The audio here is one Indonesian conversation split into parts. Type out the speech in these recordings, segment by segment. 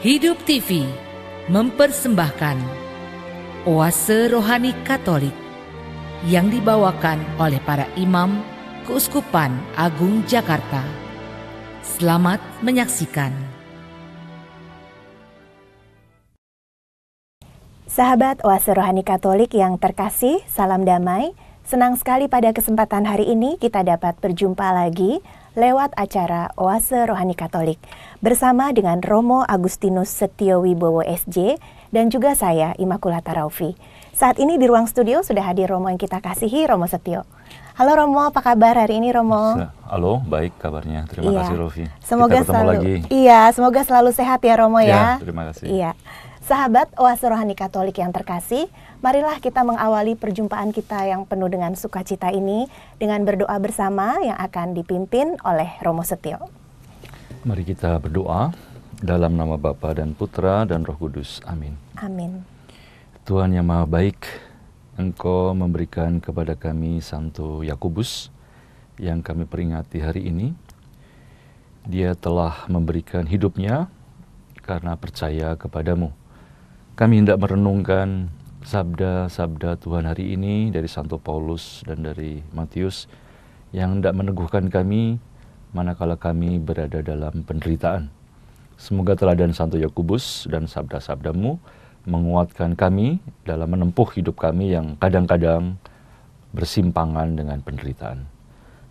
Hidup TV mempersembahkan Oase Rohani Katolik yang dibawakan oleh para imam Keuskupan Agung Jakarta. Selamat menyaksikan. Sahabat Oase Rohani Katolik yang terkasih, salam damai. Senang sekali pada kesempatan hari ini kita dapat berjumpa lagi lewat acara Oase Rohani Katolik bersama dengan Romo Agustinus Setio Wibowo SJ dan juga saya Imakulata Raufi. Saat ini di ruang studio sudah hadir Romo yang kita kasihi, Romo Setio. Halo Romo, apa kabar hari ini Romo? Halo, baik kabarnya. Terima iya. kasih Rofi. Semoga Kita selalu lagi. Iya, semoga selalu sehat ya Romo ya. ya. Terima kasih. Iya. Sahabat Oase Rohani Katolik yang terkasih, marilah kita mengawali perjumpaan kita yang penuh dengan sukacita ini dengan berdoa bersama yang akan dipimpin oleh Romo Setio. Mari kita berdoa dalam nama Bapa dan Putra dan Roh Kudus. Amin. Amin. Tuhan yang Maha Baik, Engkau memberikan kepada kami Santo Yakobus yang kami peringati hari ini. Dia telah memberikan hidupnya karena percaya kepadamu kami hendak merenungkan sabda-sabda Tuhan hari ini dari Santo Paulus dan dari Matius yang hendak meneguhkan kami manakala kami berada dalam penderitaan. Semoga teladan Santo Yakobus dan sabda-sabdamu menguatkan kami dalam menempuh hidup kami yang kadang-kadang bersimpangan dengan penderitaan.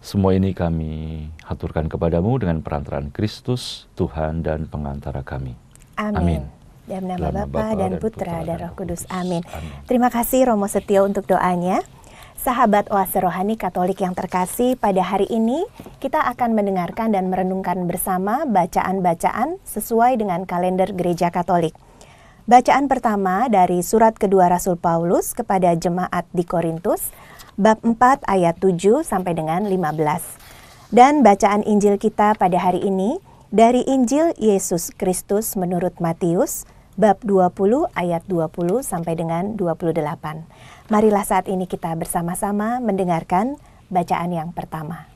Semua ini kami haturkan kepadamu dengan perantaraan Kristus, Tuhan dan pengantara kami. Amin. Amin. Dalam nama, Bapa, Bapa dan Putra dan Roh Kudus. Amin. Amin. Terima kasih Romo Setio untuk doanya. Sahabat Oase Rohani Katolik yang terkasih, pada hari ini kita akan mendengarkan dan merenungkan bersama bacaan-bacaan sesuai dengan kalender Gereja Katolik. Bacaan pertama dari surat kedua Rasul Paulus kepada jemaat di Korintus, bab 4 ayat 7 sampai dengan 15. Dan bacaan Injil kita pada hari ini dari Injil Yesus Kristus menurut Matius bab 20 ayat 20 sampai dengan 28. Marilah saat ini kita bersama-sama mendengarkan bacaan yang pertama.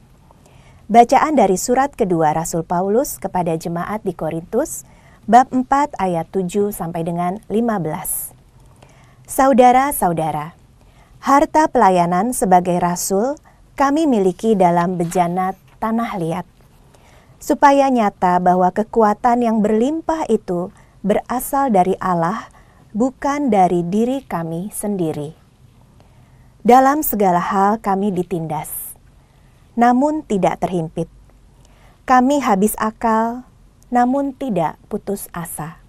Bacaan dari surat kedua Rasul Paulus kepada jemaat di Korintus, bab 4 ayat 7 sampai dengan 15. Saudara-saudara, harta pelayanan sebagai rasul kami miliki dalam bejana tanah liat supaya nyata bahwa kekuatan yang berlimpah itu berasal dari Allah, bukan dari diri kami sendiri. Dalam segala hal kami ditindas, namun tidak terhimpit. Kami habis akal, namun tidak putus asa.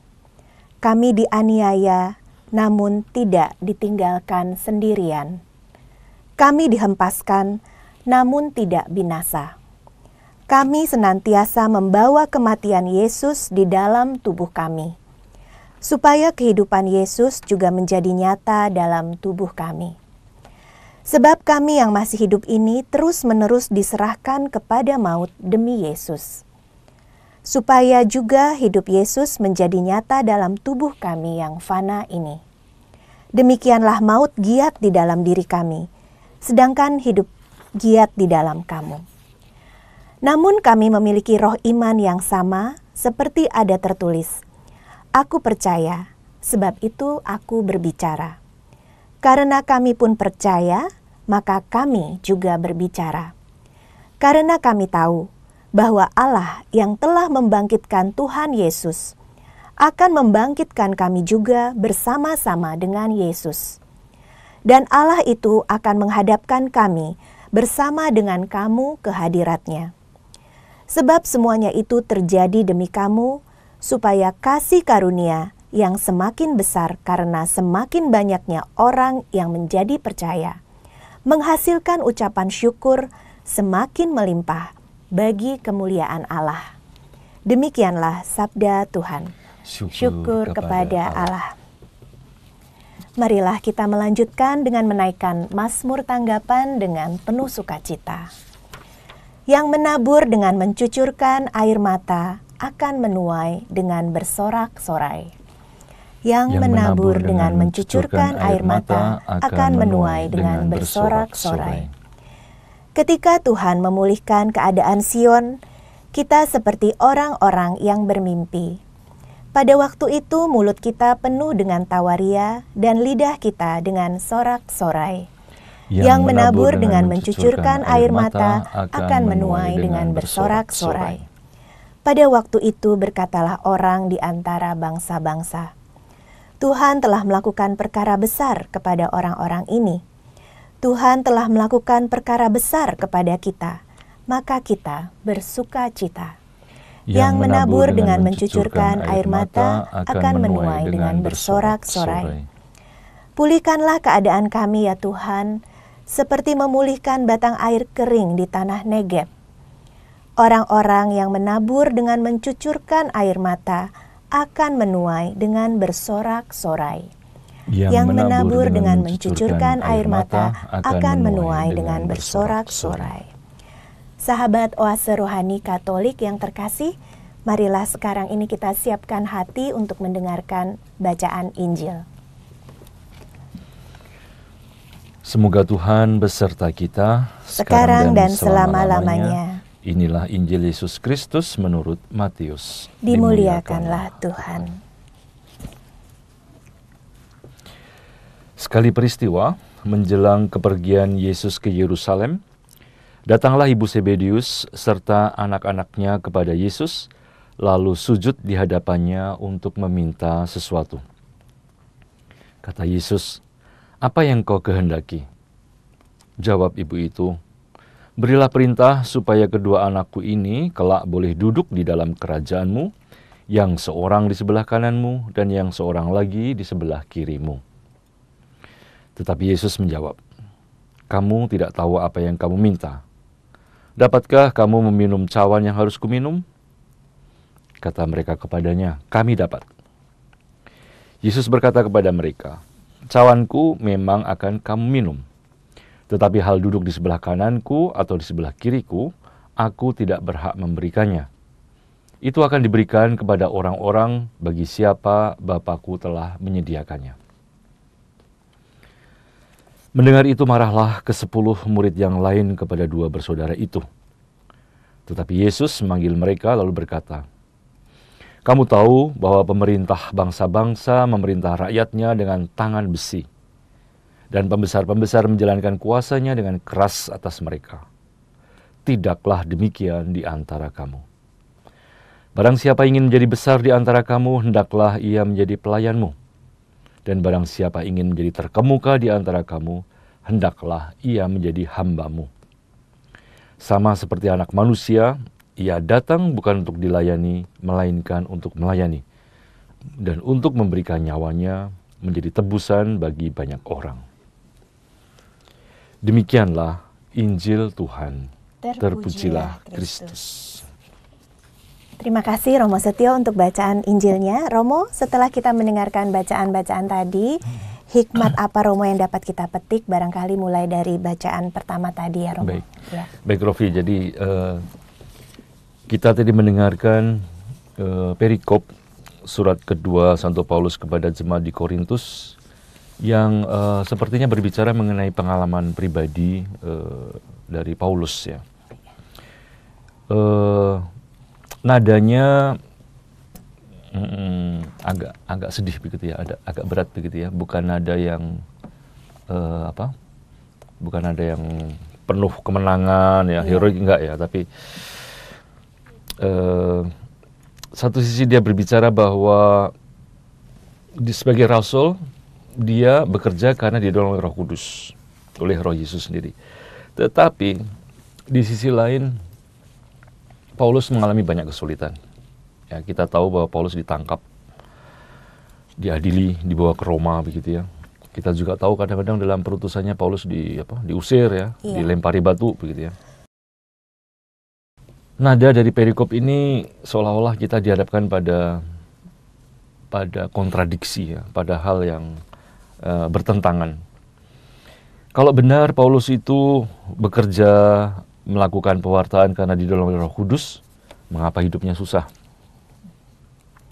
Kami dianiaya, namun tidak ditinggalkan sendirian. Kami dihempaskan, namun tidak binasa. Kami senantiasa membawa kematian Yesus di dalam tubuh kami supaya kehidupan Yesus juga menjadi nyata dalam tubuh kami. Sebab kami yang masih hidup ini terus-menerus diserahkan kepada maut demi Yesus, supaya juga hidup Yesus menjadi nyata dalam tubuh kami yang fana ini. Demikianlah maut giat di dalam diri kami, sedangkan hidup giat di dalam kamu. Namun, kami memiliki roh iman yang sama, seperti ada tertulis: Aku percaya, sebab itu aku berbicara. Karena kami pun percaya, maka kami juga berbicara. Karena kami tahu bahwa Allah yang telah membangkitkan Tuhan Yesus akan membangkitkan kami juga bersama-sama dengan Yesus. Dan Allah itu akan menghadapkan kami bersama dengan kamu ke hadiratnya. Sebab semuanya itu terjadi demi kamu, supaya kasih karunia yang semakin besar karena semakin banyaknya orang yang menjadi percaya, menghasilkan ucapan syukur semakin melimpah bagi kemuliaan Allah. Demikianlah sabda Tuhan. Syukur, syukur kepada Allah. Allah. Marilah kita melanjutkan dengan menaikkan Mazmur tanggapan dengan penuh sukacita. Yang menabur dengan mencucurkan air mata, akan menuai dengan bersorak-sorai. Yang, yang menabur dengan mencucurkan air mata akan menuai dengan bersorak-sorai. Ketika Tuhan memulihkan keadaan Sion, kita seperti orang-orang yang bermimpi. Pada waktu itu mulut kita penuh dengan tawaria dan lidah kita dengan sorak-sorai. Yang, yang menabur dengan mencucurkan air mata akan menuai dengan bersorak-sorai. Pada waktu itu berkatalah orang di antara bangsa-bangsa, Tuhan telah melakukan perkara besar kepada orang-orang ini. Tuhan telah melakukan perkara besar kepada kita, maka kita bersuka cita. Yang menabur dengan mencucurkan air mata akan menuai dengan bersorak-sorai. Pulihkanlah keadaan kami ya Tuhan, seperti memulihkan batang air kering di tanah Negeb Orang-orang yang menabur dengan mencucurkan air mata akan menuai dengan bersorak-sorai. Yang, yang menabur, dengan mencucurkan air mata akan menuai dengan bersorak-sorai. Sahabat oase rohani Katolik yang terkasih, marilah sekarang ini kita siapkan hati untuk mendengarkan bacaan Injil. Semoga Tuhan beserta kita sekarang, sekarang dan, selama lamanya Inilah Injil Yesus Kristus menurut Matius. Dimuliakanlah Tuhan. Sekali peristiwa, menjelang kepergian Yesus ke Yerusalem, datanglah ibu Sebedius serta anak-anaknya kepada Yesus, lalu sujud di hadapannya untuk meminta sesuatu. Kata Yesus, "Apa yang kau kehendaki?" Jawab ibu itu, Berilah perintah supaya kedua anakku ini kelak boleh duduk di dalam kerajaanmu, yang seorang di sebelah kananmu dan yang seorang lagi di sebelah kirimu. Tetapi Yesus menjawab, Kamu tidak tahu apa yang kamu minta. Dapatkah kamu meminum cawan yang harus kuminum? Kata mereka kepadanya, Kami dapat. Yesus berkata kepada mereka, Cawanku memang akan kamu minum.' Tetapi hal duduk di sebelah kananku atau di sebelah kiriku, aku tidak berhak memberikannya. Itu akan diberikan kepada orang-orang bagi siapa Bapakku telah menyediakannya. Mendengar itu marahlah ke sepuluh murid yang lain kepada dua bersaudara itu. Tetapi Yesus memanggil mereka lalu berkata, kamu tahu bahwa pemerintah bangsa-bangsa memerintah rakyatnya dengan tangan besi dan pembesar-pembesar menjalankan kuasanya dengan keras atas mereka. Tidaklah demikian di antara kamu. Barang siapa ingin menjadi besar di antara kamu, hendaklah ia menjadi pelayanmu. Dan barang siapa ingin menjadi terkemuka di antara kamu, hendaklah ia menjadi hambamu. Sama seperti anak manusia, ia datang bukan untuk dilayani, melainkan untuk melayani, dan untuk memberikan nyawanya menjadi tebusan bagi banyak orang. Demikianlah Injil Tuhan. Terpujilah Kristus. Terima kasih Romo Setio untuk bacaan Injilnya. Romo, setelah kita mendengarkan bacaan-bacaan tadi, hikmat apa Romo yang dapat kita petik barangkali mulai dari bacaan pertama tadi ya Romo. Baik, ya. Baik Rofi, jadi uh, kita tadi mendengarkan uh, perikop surat kedua Santo Paulus kepada jemaat di Korintus yang uh, sepertinya berbicara mengenai pengalaman pribadi uh, dari Paulus ya. Uh, nadanya mm, agak agak sedih begitu ya, ada agak berat begitu ya. Bukan nada yang uh, apa? Bukan nada yang penuh kemenangan ya, iya. heroik enggak ya, tapi uh, satu sisi dia berbicara bahwa di, sebagai rasul dia bekerja karena didorong oleh Roh Kudus, oleh Roh Yesus sendiri. Tetapi di sisi lain Paulus mengalami banyak kesulitan. Ya, kita tahu bahwa Paulus ditangkap, diadili, dibawa ke Roma begitu ya. Kita juga tahu kadang-kadang dalam perutusannya Paulus di apa? diusir ya, iya. dilempari batu begitu ya. Nada dari perikop ini seolah-olah kita dihadapkan pada pada kontradiksi ya, pada hal yang Eh, bertentangan. Kalau benar Paulus itu bekerja melakukan pewartaan karena oleh Roh Kudus, mengapa hidupnya susah?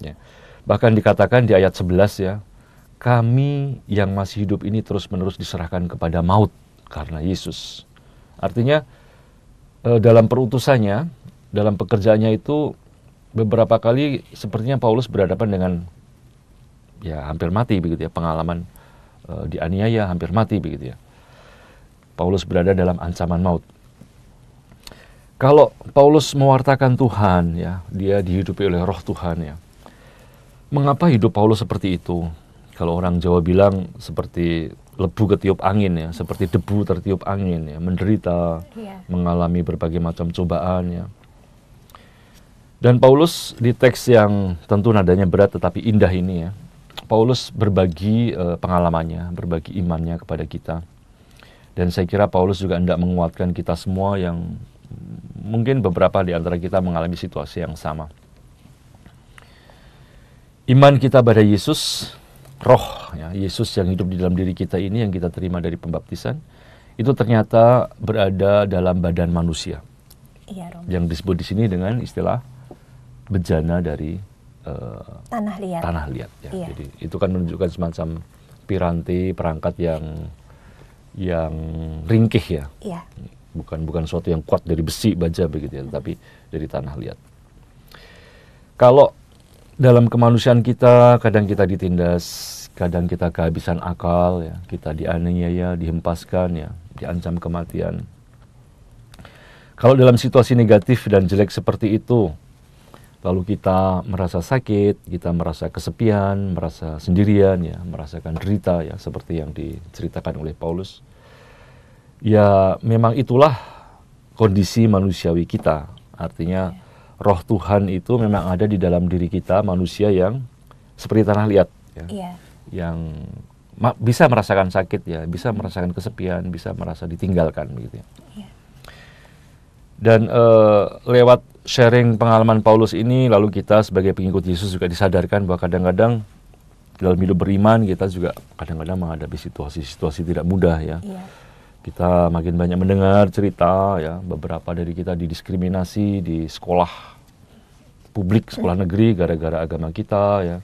Ya. Bahkan dikatakan di ayat 11 ya, kami yang masih hidup ini terus-menerus diserahkan kepada maut karena Yesus. Artinya eh, dalam perutusannya, dalam pekerjaannya itu beberapa kali sepertinya Paulus berhadapan dengan ya hampir mati begitu ya pengalaman Eh, dianiaya, hampir mati begitu ya. Paulus berada dalam ancaman maut. Kalau Paulus mewartakan Tuhan ya, dia dihidupi oleh roh Tuhan ya. Mengapa hidup Paulus seperti itu? Kalau orang Jawa bilang seperti lebu ketiup angin ya, seperti debu tertiup angin ya, menderita, yeah. mengalami berbagai macam cobaan ya. Dan Paulus di teks yang tentu nadanya berat tetapi indah ini ya, Paulus berbagi uh, pengalamannya, berbagi imannya kepada kita. Dan saya kira Paulus juga hendak menguatkan kita semua yang mungkin beberapa di antara kita mengalami situasi yang sama. Iman kita pada Yesus, roh ya, Yesus yang hidup di dalam diri kita ini yang kita terima dari pembaptisan, itu ternyata berada dalam badan manusia. Iya, Yang disebut di sini dengan istilah bejana dari Eh, tanah liat. Tanah liat ya. Iya. Jadi itu kan menunjukkan semacam piranti perangkat yang yang ringkih ya. Iya. Bukan bukan suatu yang kuat dari besi baja begitu ya, tapi dari tanah liat. Kalau dalam kemanusiaan kita kadang kita ditindas, kadang kita kehabisan akal ya, kita dianiaya, dihempaskan ya, diancam kematian. Kalau dalam situasi negatif dan jelek seperti itu, lalu kita merasa sakit, kita merasa kesepian, merasa sendirian, ya, merasakan derita, ya, seperti yang diceritakan oleh Paulus. Ya, memang itulah kondisi manusiawi kita. Artinya, iya. roh Tuhan itu memang ada di dalam diri kita, manusia yang seperti tanah liat, ya, yeah. yang bisa merasakan sakit, ya, bisa mm-hmm. merasakan kesepian, bisa merasa ditinggalkan, begitu. Ya. Iya. Dan uh, lewat sharing pengalaman Paulus ini, lalu kita sebagai pengikut Yesus juga disadarkan bahwa kadang-kadang dalam hidup beriman kita juga kadang-kadang menghadapi situasi-situasi tidak mudah ya. Yeah. Kita makin banyak mendengar cerita ya, beberapa dari kita didiskriminasi di sekolah publik, sekolah negeri gara-gara agama kita ya.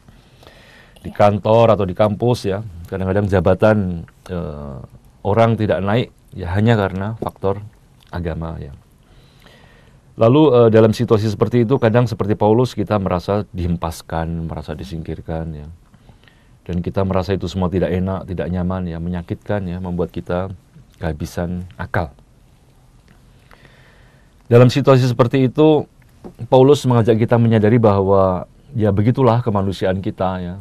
Di kantor atau di kampus ya, kadang-kadang jabatan eh, orang tidak naik ya hanya karena faktor agama ya. Lalu uh, dalam situasi seperti itu kadang seperti Paulus kita merasa dihempaskan, merasa disingkirkan ya. Dan kita merasa itu semua tidak enak, tidak nyaman ya, menyakitkan ya, membuat kita kehabisan akal. Dalam situasi seperti itu Paulus mengajak kita menyadari bahwa ya begitulah kemanusiaan kita ya.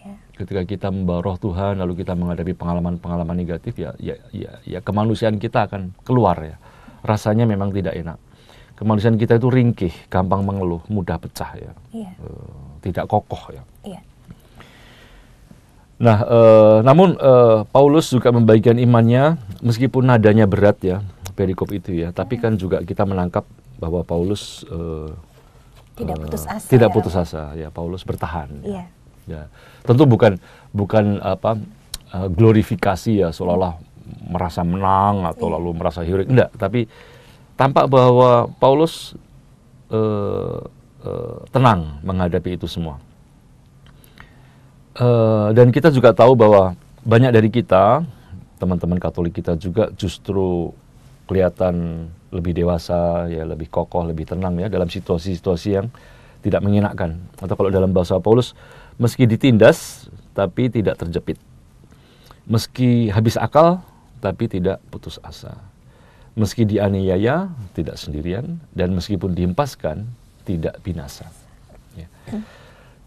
ya. Ketika kita membawa roh Tuhan lalu kita menghadapi pengalaman-pengalaman negatif ya ya ya, ya kemanusiaan kita akan keluar ya. Rasanya memang tidak enak kemanusiaan kita itu ringkih, gampang mengeluh, mudah pecah ya, yeah. Iya. uh, tidak kokoh ya. Yeah. Nah, e, namun e, Paulus juga membagikan imannya meskipun nadanya berat ya perikop itu ya, tapi iya. kan juga kita menangkap bahwa Paulus e, tidak putus asa, tidak ya, putus asa ya Paulus bertahan. Ya. Iya. Ya. Tentu bukan bukan apa glorifikasi ya seolah-olah merasa menang atau iya. lalu merasa hirik enggak, tapi tampak bahwa Paulus eh, eh, tenang menghadapi itu semua. Eh, dan kita juga tahu bahwa banyak dari kita, teman-teman Katolik kita juga justru kelihatan lebih dewasa, ya lebih kokoh, lebih tenang ya dalam situasi-situasi yang tidak menyenangkan. Atau kalau dalam bahasa Paulus, meski ditindas tapi tidak terjepit. Meski habis akal tapi tidak putus asa Meski dianiaya, tidak sendirian, dan meskipun dihempaskan, tidak binasa. Ya.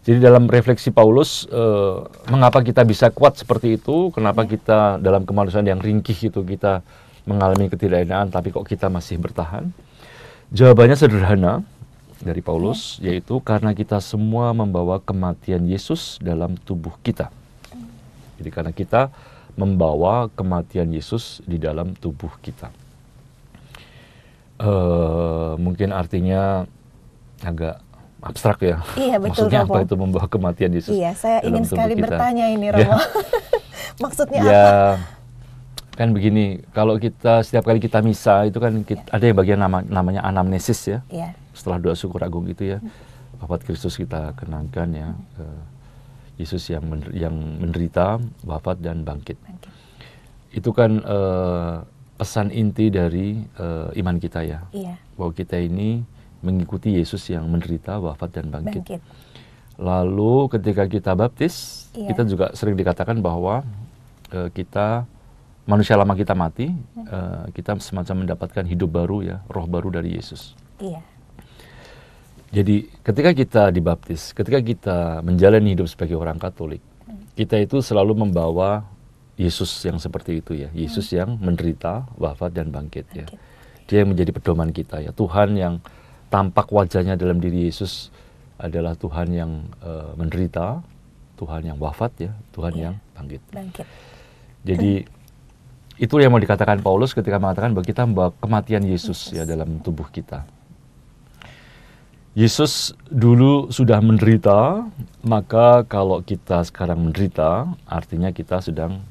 Jadi dalam refleksi Paulus, eh, mengapa kita bisa kuat seperti itu? Kenapa ya. kita dalam kemanusiaan yang ringkih itu kita mengalami ketidakenaan, tapi kok kita masih bertahan? Jawabannya sederhana dari Paulus, ya. yaitu karena kita semua membawa kematian Yesus dalam tubuh kita. Jadi karena kita membawa kematian Yesus di dalam tubuh kita uh, mungkin artinya agak abstrak ya. Iya betul. Maksudnya Romo. apa itu membawa kematian Yesus? Iya, saya ingin sekali kita. bertanya ini iya. Romo. Ya. Maksudnya ya, apa? Kan begini, kalau kita setiap kali kita misa itu kan kita, ya. ada yang bagian nama, namanya anamnesis ya. ya. Setelah doa syukur agung itu ya, hmm. Bapak Kristus kita kenangkan ya. Hmm. Eh, Yesus yang yang menderita, wafat dan bangkit. bangkit. Itu kan uh, pesan inti dari uh, iman kita ya. Iya. Bahwa kita ini mengikuti Yesus yang menderita, wafat dan bangkit. bangkit. Lalu ketika kita baptis, iya. kita juga sering dikatakan bahwa uh, kita manusia lama kita mati, uh, kita semacam mendapatkan hidup baru ya, roh baru dari Yesus. Iya. Jadi ketika kita dibaptis, ketika kita menjalani hidup sebagai orang Katolik, hmm. kita itu selalu membawa Yesus yang seperti itu ya. Yesus hmm. yang menderita, wafat dan bangkit, okay. ya. Dia yang menjadi pedoman kita ya. Tuhan yang tampak wajahnya dalam diri Yesus adalah Tuhan yang uh, menderita, Tuhan yang wafat ya, Tuhan yeah. yang bangkit. Bangkit. Jadi itu yang mau dikatakan Paulus ketika mengatakan bahwa kita membawa kematian Yesus, ya Yesus ya dalam tubuh kita. Yesus dulu sudah menderita, maka kalau kita sekarang menderita, artinya kita sedang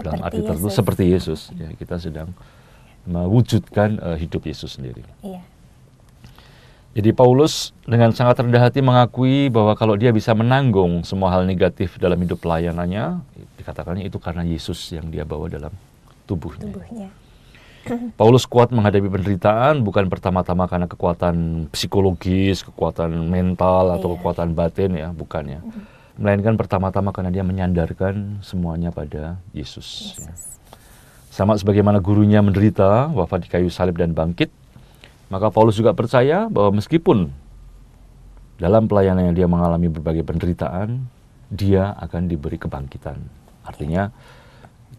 dalam arti tertentu seperti Yesus ya kita sedang mewujudkan uh, hidup Yesus sendiri. Iya. Jadi Paulus dengan sangat rendah hati mengakui bahwa kalau dia bisa menanggung semua hal negatif dalam hidup pelayanannya, dikatakannya itu karena Yesus yang dia bawa dalam tubuhnya. tubuhnya. Paulus kuat menghadapi penderitaan bukan pertama-tama karena kekuatan psikologis, kekuatan mental atau iya. kekuatan batin ya, bukannya. Mm -hmm melainkan pertama-tama karena dia menyandarkan semuanya pada Yesus. Ya. Yesus. Ya. Sama sebagaimana gurunya menderita, wafat di kayu salib dan bangkit, maka Paulus juga percaya bahwa meskipun dalam pelayanan yang dia mengalami berbagai penderitaan, dia akan diberi kebangkitan. Artinya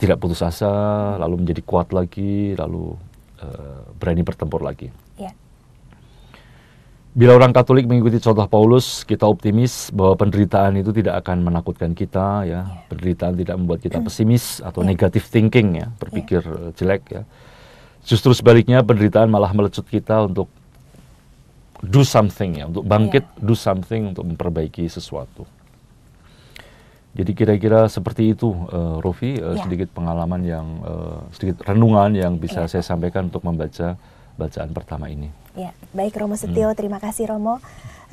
tidak putus asa, lalu menjadi kuat lagi, lalu uh, berani bertempur lagi. Bila orang Katolik mengikuti contoh Paulus, kita optimis bahwa penderitaan itu tidak akan menakutkan kita ya. ya. Penderitaan tidak membuat kita hmm. pesimis atau yeah. negative thinking ya, ya. berpikir eh, jelek ya. Justru sebaliknya penderitaan malah melecut kita untuk do something ya, untuk bangkit, ya. do something untuk memperbaiki sesuatu. Jadi kira-kira seperti itu, uh, Rofi, uh, sedikit pengalaman yang uh, sedikit renungan yang bisa saya sampaikan untuk membaca bacaan pertama ini. Ya, baik Romo Setio, hmm. terima kasih Romo.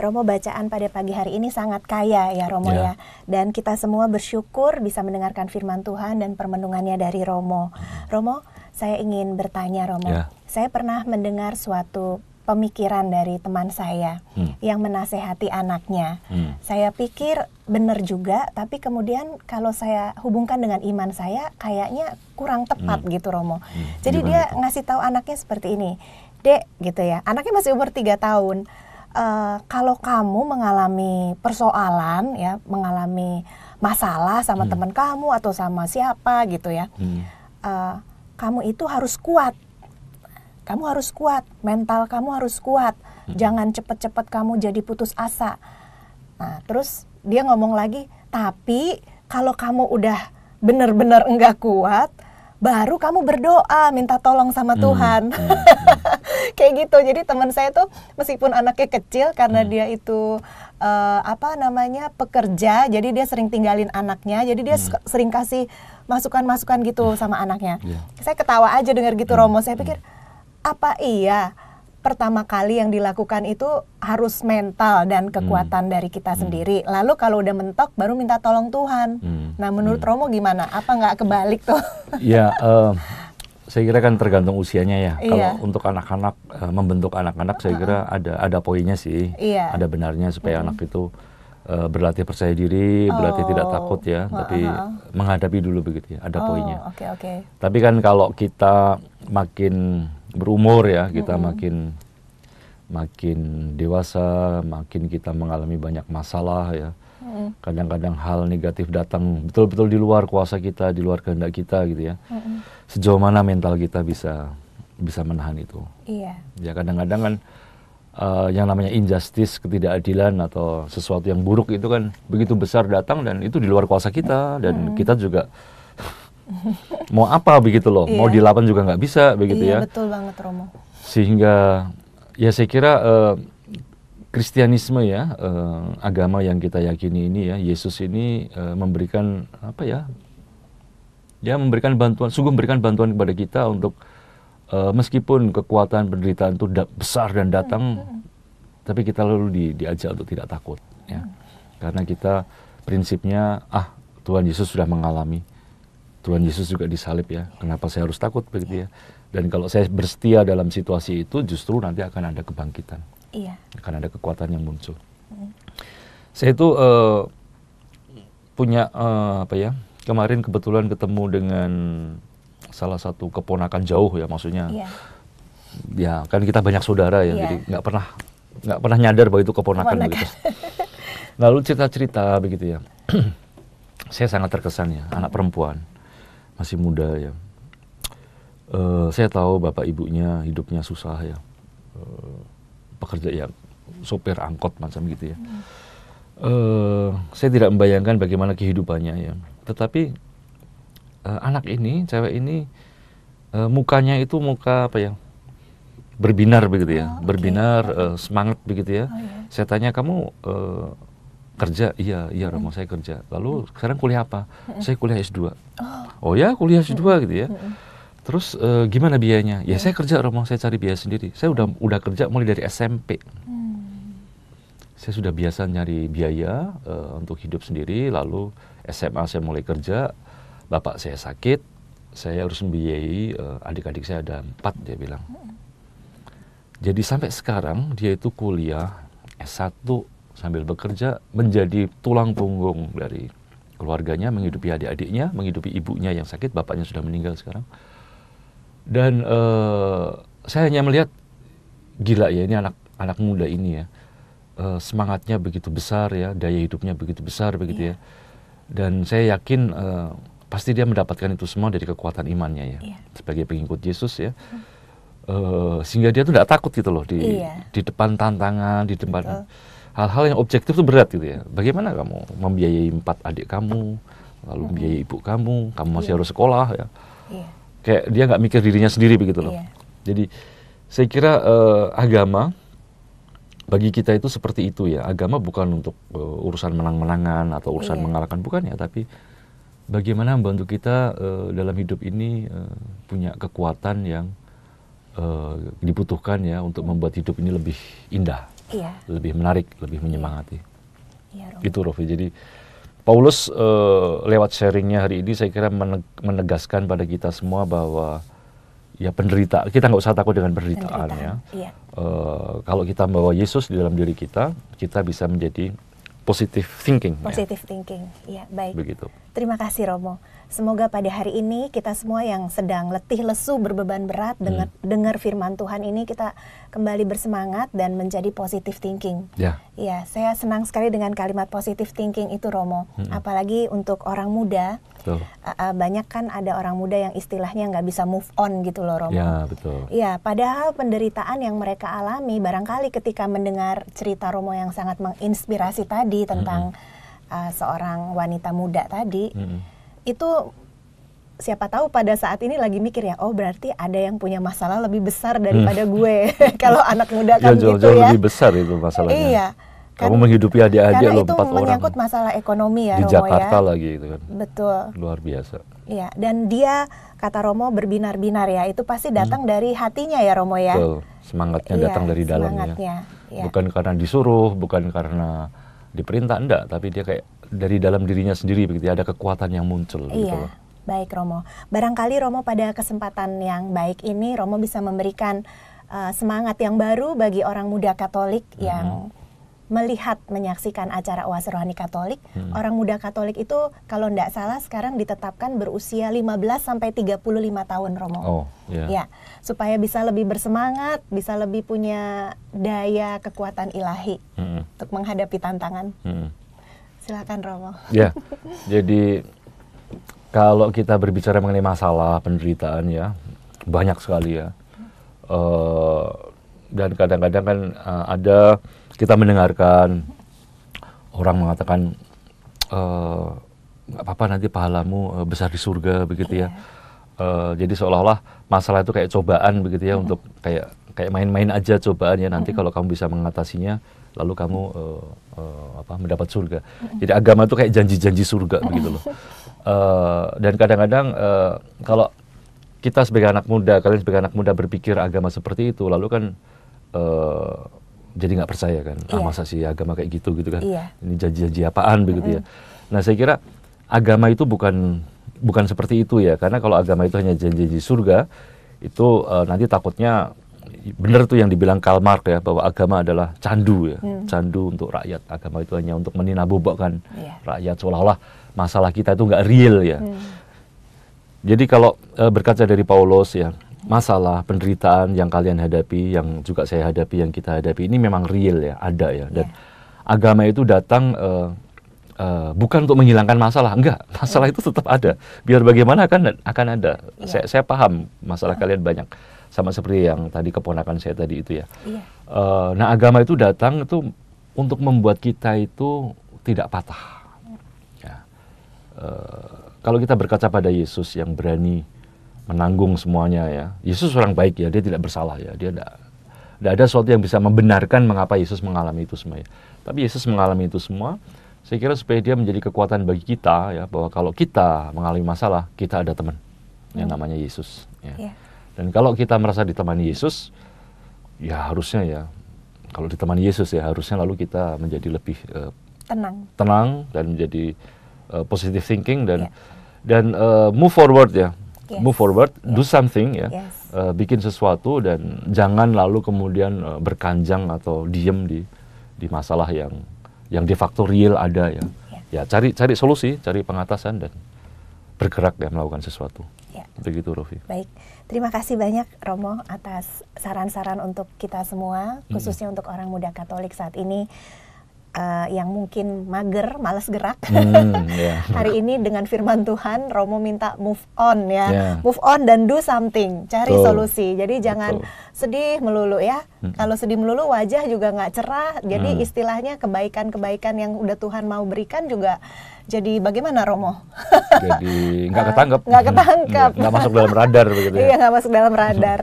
Romo bacaan pada pagi hari ini sangat kaya ya Romo ya. ya. Dan kita semua bersyukur bisa mendengarkan firman Tuhan dan permenungannya dari Romo. Hmm. Romo, saya ingin bertanya Romo. Ya. Saya pernah mendengar suatu pemikiran dari teman saya hmm. yang menasehati anaknya. Hmm. Saya pikir benar juga, tapi kemudian kalau saya hubungkan dengan iman saya, kayaknya kurang tepat hmm. gitu Romo. Hmm. Jadi Gimana dia itu? ngasih tahu anaknya seperti ini, dek gitu ya. Anaknya masih umur 3 tahun. Uh, kalau kamu mengalami persoalan ya, mengalami masalah sama hmm. teman kamu atau sama siapa gitu ya, hmm. uh, kamu itu harus kuat kamu harus kuat, mental kamu harus kuat, hmm. jangan cepet-cepet kamu jadi putus asa. Nah, terus dia ngomong lagi, tapi kalau kamu udah benar-benar enggak kuat, baru kamu berdoa minta tolong sama hmm. Tuhan. Hmm, hmm. Kayak gitu. Jadi teman saya tuh meskipun anaknya kecil karena hmm. dia itu uh, apa namanya pekerja, jadi dia sering tinggalin anaknya, jadi dia hmm. sering kasih masukan-masukan gitu iya. sama anaknya. Yeah. Saya ketawa aja dengar gitu hmm, Romo. Saya hmm. pikir hmm apa iya pertama kali yang dilakukan itu harus mental dan hmm. kekuatan hmm. dari kita hmm. sendiri. Lalu kalau udah mentok baru minta tolong Tuhan. Hmm. Nah menurut hmm. Romo gimana? Apa nggak kebalik tuh? Ya uh, saya kira kan tergantung usianya ya. Iya. Kalau untuk anak-anak uh, membentuk anak-anak saya kira ada ada poinnya sih, iya. ada benarnya supaya hmm. anak itu uh, berlatih percaya diri, oh. berlatih tidak oh. takut ya, tapi uh -huh. menghadapi dulu begitu ya. Ada oh, poinnya. Okay, okay. Tapi kan kalau kita makin berumur ya kita mm -hmm. makin makin dewasa, makin kita mengalami banyak masalah ya. Kadang-kadang mm. hal negatif datang betul-betul di luar kuasa kita, di luar kehendak kita gitu ya. Mm. Sejauh mana mental kita bisa bisa menahan itu? Yeah. Ya kadang-kadang kan uh, yang namanya injustice, ketidakadilan atau sesuatu yang buruk itu kan begitu besar datang dan itu di luar kuasa kita dan mm. kita juga mau apa begitu loh, iya. mau lapan juga nggak bisa begitu iya, ya. betul banget Romo. Sehingga ya saya kira uh, Kristianisme ya uh, agama yang kita yakini ini ya Yesus ini uh, memberikan apa ya? Dia memberikan bantuan, sungguh memberikan bantuan kepada kita untuk uh, meskipun kekuatan penderitaan itu besar dan datang, mm -hmm. tapi kita lalu di diajak untuk tidak takut, ya, mm. karena kita prinsipnya ah Tuhan Yesus sudah mengalami, Tuhan Yesus juga disalib ya. Kenapa saya harus takut begitu ya? Dan kalau saya bersetia dalam situasi itu, justru nanti akan ada kebangkitan. Iya. Akan ada kekuatan yang muncul. Mm. Saya itu uh, punya uh, apa ya? Kemarin kebetulan ketemu dengan salah satu keponakan jauh ya, maksudnya. Iya. Ya kan kita banyak saudara ya, iya. jadi nggak pernah nggak pernah nyadar bahwa itu keponakan, keponakan. begitu. Lalu cerita-cerita begitu ya. saya sangat terkesan ya, anak perempuan masih muda ya. Uh, saya tahu bapak ibunya hidupnya susah ya. Uh, pekerja ya sopir angkot macam gitu ya. Uh, saya tidak membayangkan bagaimana kehidupannya ya. Tetapi uh, anak ini, cewek ini uh, mukanya itu muka apa ya? berbinar begitu ya, oh, okay. berbinar uh, semangat begitu ya. Oh, yeah. Saya tanya kamu uh, kerja iya iya Romo saya kerja lalu sekarang kuliah apa saya kuliah S2 oh ya kuliah S2 gitu ya terus e, gimana biayanya ya saya kerja Romo saya cari biaya sendiri saya udah udah kerja mulai dari SMP hmm. saya sudah biasa nyari biaya e, untuk hidup sendiri lalu SMA saya mulai kerja bapak saya sakit saya harus membiayai e, adik-adik saya ada empat dia bilang jadi sampai sekarang dia itu kuliah S1 sambil bekerja menjadi tulang punggung dari keluarganya, menghidupi adik-adiknya, menghidupi ibunya yang sakit, bapaknya sudah meninggal sekarang. Dan uh, saya hanya melihat gila ya ini anak anak muda ini ya. Uh, semangatnya begitu besar ya, daya hidupnya begitu besar begitu yeah. ya. Iya. Dan saya yakin uh, pasti dia mendapatkan itu semua dari kekuatan imannya ya. Yeah. Sebagai pengikut Yesus ya. Uh, sehingga dia tuh tidak takut gitu loh di yeah. di depan tantangan, di depan Betul hal-hal yang objektif itu berat gitu ya. Bagaimana kamu membiayai empat adik kamu, lalu hmm. membiayai ibu kamu, kamu masih yeah. harus sekolah ya. Yeah. Kayak dia nggak mikir dirinya sendiri begitu loh. Yeah. Jadi saya kira uh, agama bagi kita itu seperti itu ya. Agama bukan untuk uh, urusan menang-menangan atau urusan yeah. mengalahkan bukan ya, tapi bagaimana membantu kita uh, dalam hidup ini uh, punya kekuatan yang uh, dibutuhkan ya untuk membuat hidup ini lebih indah iya. lebih menarik, lebih menyemangati. Iya, Romo. Itu Rofi. Jadi Paulus uh, lewat sharingnya hari ini saya kira menegaskan pada kita semua bahwa ya penderita kita nggak usah takut dengan penderitaan, penderitaan ya. Iya. Uh, kalau kita membawa Yesus di dalam diri kita, kita bisa menjadi positive thinking. Ya. Positive ya. thinking, ya baik. Begitu. Terima kasih Romo. Semoga pada hari ini kita semua yang sedang letih lesu berbeban berat dengar hmm. dengar firman Tuhan ini kita kembali bersemangat dan menjadi positive thinking. Ya. Ya, saya senang sekali dengan kalimat positive thinking itu Romo, hmm. apalagi untuk orang muda Betul. Uh, banyak kan ada orang muda yang istilahnya nggak bisa move on gitu loh Romo. Ya betul. Ya padahal penderitaan yang mereka alami barangkali ketika mendengar cerita Romo yang sangat menginspirasi tadi tentang mm -hmm. uh, seorang wanita muda tadi mm -hmm. itu siapa tahu pada saat ini lagi mikir ya, oh berarti ada yang punya masalah lebih besar daripada hmm. gue. Kalau anak muda iya, kan ya, jauh, gitu jauh ya. lebih besar itu masalahnya. Iya. Kamu kan menghidupi adik-adik loh empat orang. menyangkut masalah ekonomi ya Di Romo Jakarta ya. lagi itu kan. Betul. Luar biasa. Iya, dan dia kata Romo berbinar-binar ya. Itu pasti hmm. datang hmm. dari hatinya ya Romo ya. Betul. Semangatnya ya, datang dari dalamnya. Ya. Bukan karena disuruh, bukan karena diperintah enggak, tapi dia kayak dari dalam dirinya sendiri begitu ya. ada kekuatan yang muncul gitu iya. gitu loh. Baik Romo. Barangkali Romo pada kesempatan yang baik ini Romo bisa memberikan uh, semangat yang baru bagi orang muda Katolik -hmm. yang melihat menyaksikan acara oase rohani Katolik, hmm. orang muda Katolik itu kalau tidak salah sekarang ditetapkan berusia 15 sampai 35 tahun Romo. Oh, yeah. Ya, supaya bisa lebih bersemangat, bisa lebih punya daya kekuatan ilahi hmm. untuk menghadapi tantangan. Hmm. Silakan Romo. Ya. Yeah. Jadi kalau kita berbicara mengenai masalah penderitaan ya, banyak sekali ya. Uh, dan kadang-kadang kan uh, ada kita mendengarkan orang mengatakan eh, nggak e, apa-apa nanti pahalamu eh, besar di surga begitu ya. E, jadi seolah-olah masalah itu kayak cobaan begitu ya untuk kayak kayak main-main aja cobaan ya nanti kalau kamu bisa mengatasinya lalu kamu uh, uh, apa mendapat surga. Jadi agama itu kayak janji-janji surga begitu loh. Uh, dan kadang-kadang uh, kalau kita sebagai anak muda kalian sebagai anak muda berpikir agama seperti itu lalu kan uh, jadi nggak percaya kan yeah. ah iya. masa sih agama kayak gitu gitu kan yeah. ini janji-janji apaan begitu mm. ya nah saya kira agama itu bukan bukan seperti itu ya karena kalau agama itu hanya janji-janji surga itu uh, nanti takutnya benar tuh yang dibilang Karl Marx ya bahwa agama adalah candu ya mm. candu untuk rakyat agama itu hanya untuk meninabobokkan yeah. rakyat seolah-olah masalah kita itu nggak real ya mm. jadi kalau uh, berkaca dari Paulus ya masalah, penderitaan yang kalian hadapi, yang juga saya hadapi, yang kita hadapi ini memang real ya, ada ya. Dan yeah. agama itu datang uh, uh, bukan untuk menghilangkan masalah, enggak. Iya. Masalah yeah. itu tetap ada. Biar bagaimana akan akan ada. Yeah. Saya saya paham masalah yeah. kalian banyak. Sama seperti yang tadi keponakan saya tadi itu ya. Yeah. Iya. Uh, nah, agama itu datang itu untuk membuat kita itu tidak patah. Yeah. Iya. Ya. Uh, kalau kita berkaca pada Yesus yang berani menanggung semuanya ya. Yesus orang baik ya, dia tidak bersalah ya. Dia tidak tidak ada sesuatu yang bisa membenarkan mengapa Yesus mengalami itu semua. Ya. Tapi Yesus mengalami itu semua, saya kira supaya dia menjadi kekuatan bagi kita ya bahwa kalau kita mengalami masalah, kita ada teman yang ya. namanya Yesus. Ya. Yeah. Dan kalau kita merasa ditemani Yesus, ya harusnya ya kalau ditemani Yesus ya harusnya lalu kita menjadi lebih uh, tenang, tenang dan menjadi uh, positive thinking dan yeah. dan uh, move forward ya yes. move forward, yes. do something ya, yes. uh, bikin sesuatu dan jangan lalu kemudian uh, berkanjang atau diem di di masalah yang yang de facto real ada ya. Yeah. Ya cari cari solusi, cari pengatasan dan bergerak ya melakukan sesuatu. Iya. Begitu Rofi. Baik, terima kasih banyak Romo atas saran-saran untuk kita semua, khususnya hmm. untuk orang muda Katolik saat ini uh, yang mungkin mager, malas gerak. Hmm, yeah. Hari ini dengan firman Tuhan, Romo minta move on ya. Yeah. Move on dan do something, cari Betul. solusi. Jadi jangan Betul. sedih melulu ya. Hmm. Kalau sedih melulu wajah juga nggak cerah. Jadi hmm. istilahnya kebaikan-kebaikan yang udah Tuhan mau berikan juga jadi bagaimana Romo? Jadi nggak ah, ketangkep. Nggak ketangkep. Nggak masuk dalam radar begitu ya. Iya nggak masuk dalam radar.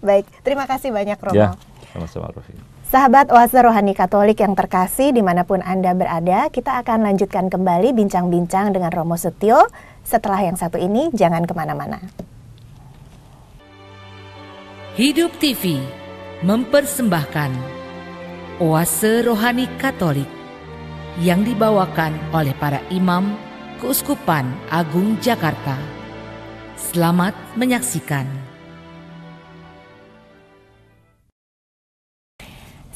Baik, terima kasih banyak Romo. Ya, sama-sama -sama. Sahabat Oase Rohani Katolik yang terkasih dimanapun Anda berada, kita akan lanjutkan kembali bincang-bincang dengan Romo Setio. Setelah yang satu ini, jangan kemana-mana. Hidup TV mempersembahkan Oase Rohani Katolik yang dibawakan oleh para imam Keuskupan Agung Jakarta. Selamat menyaksikan.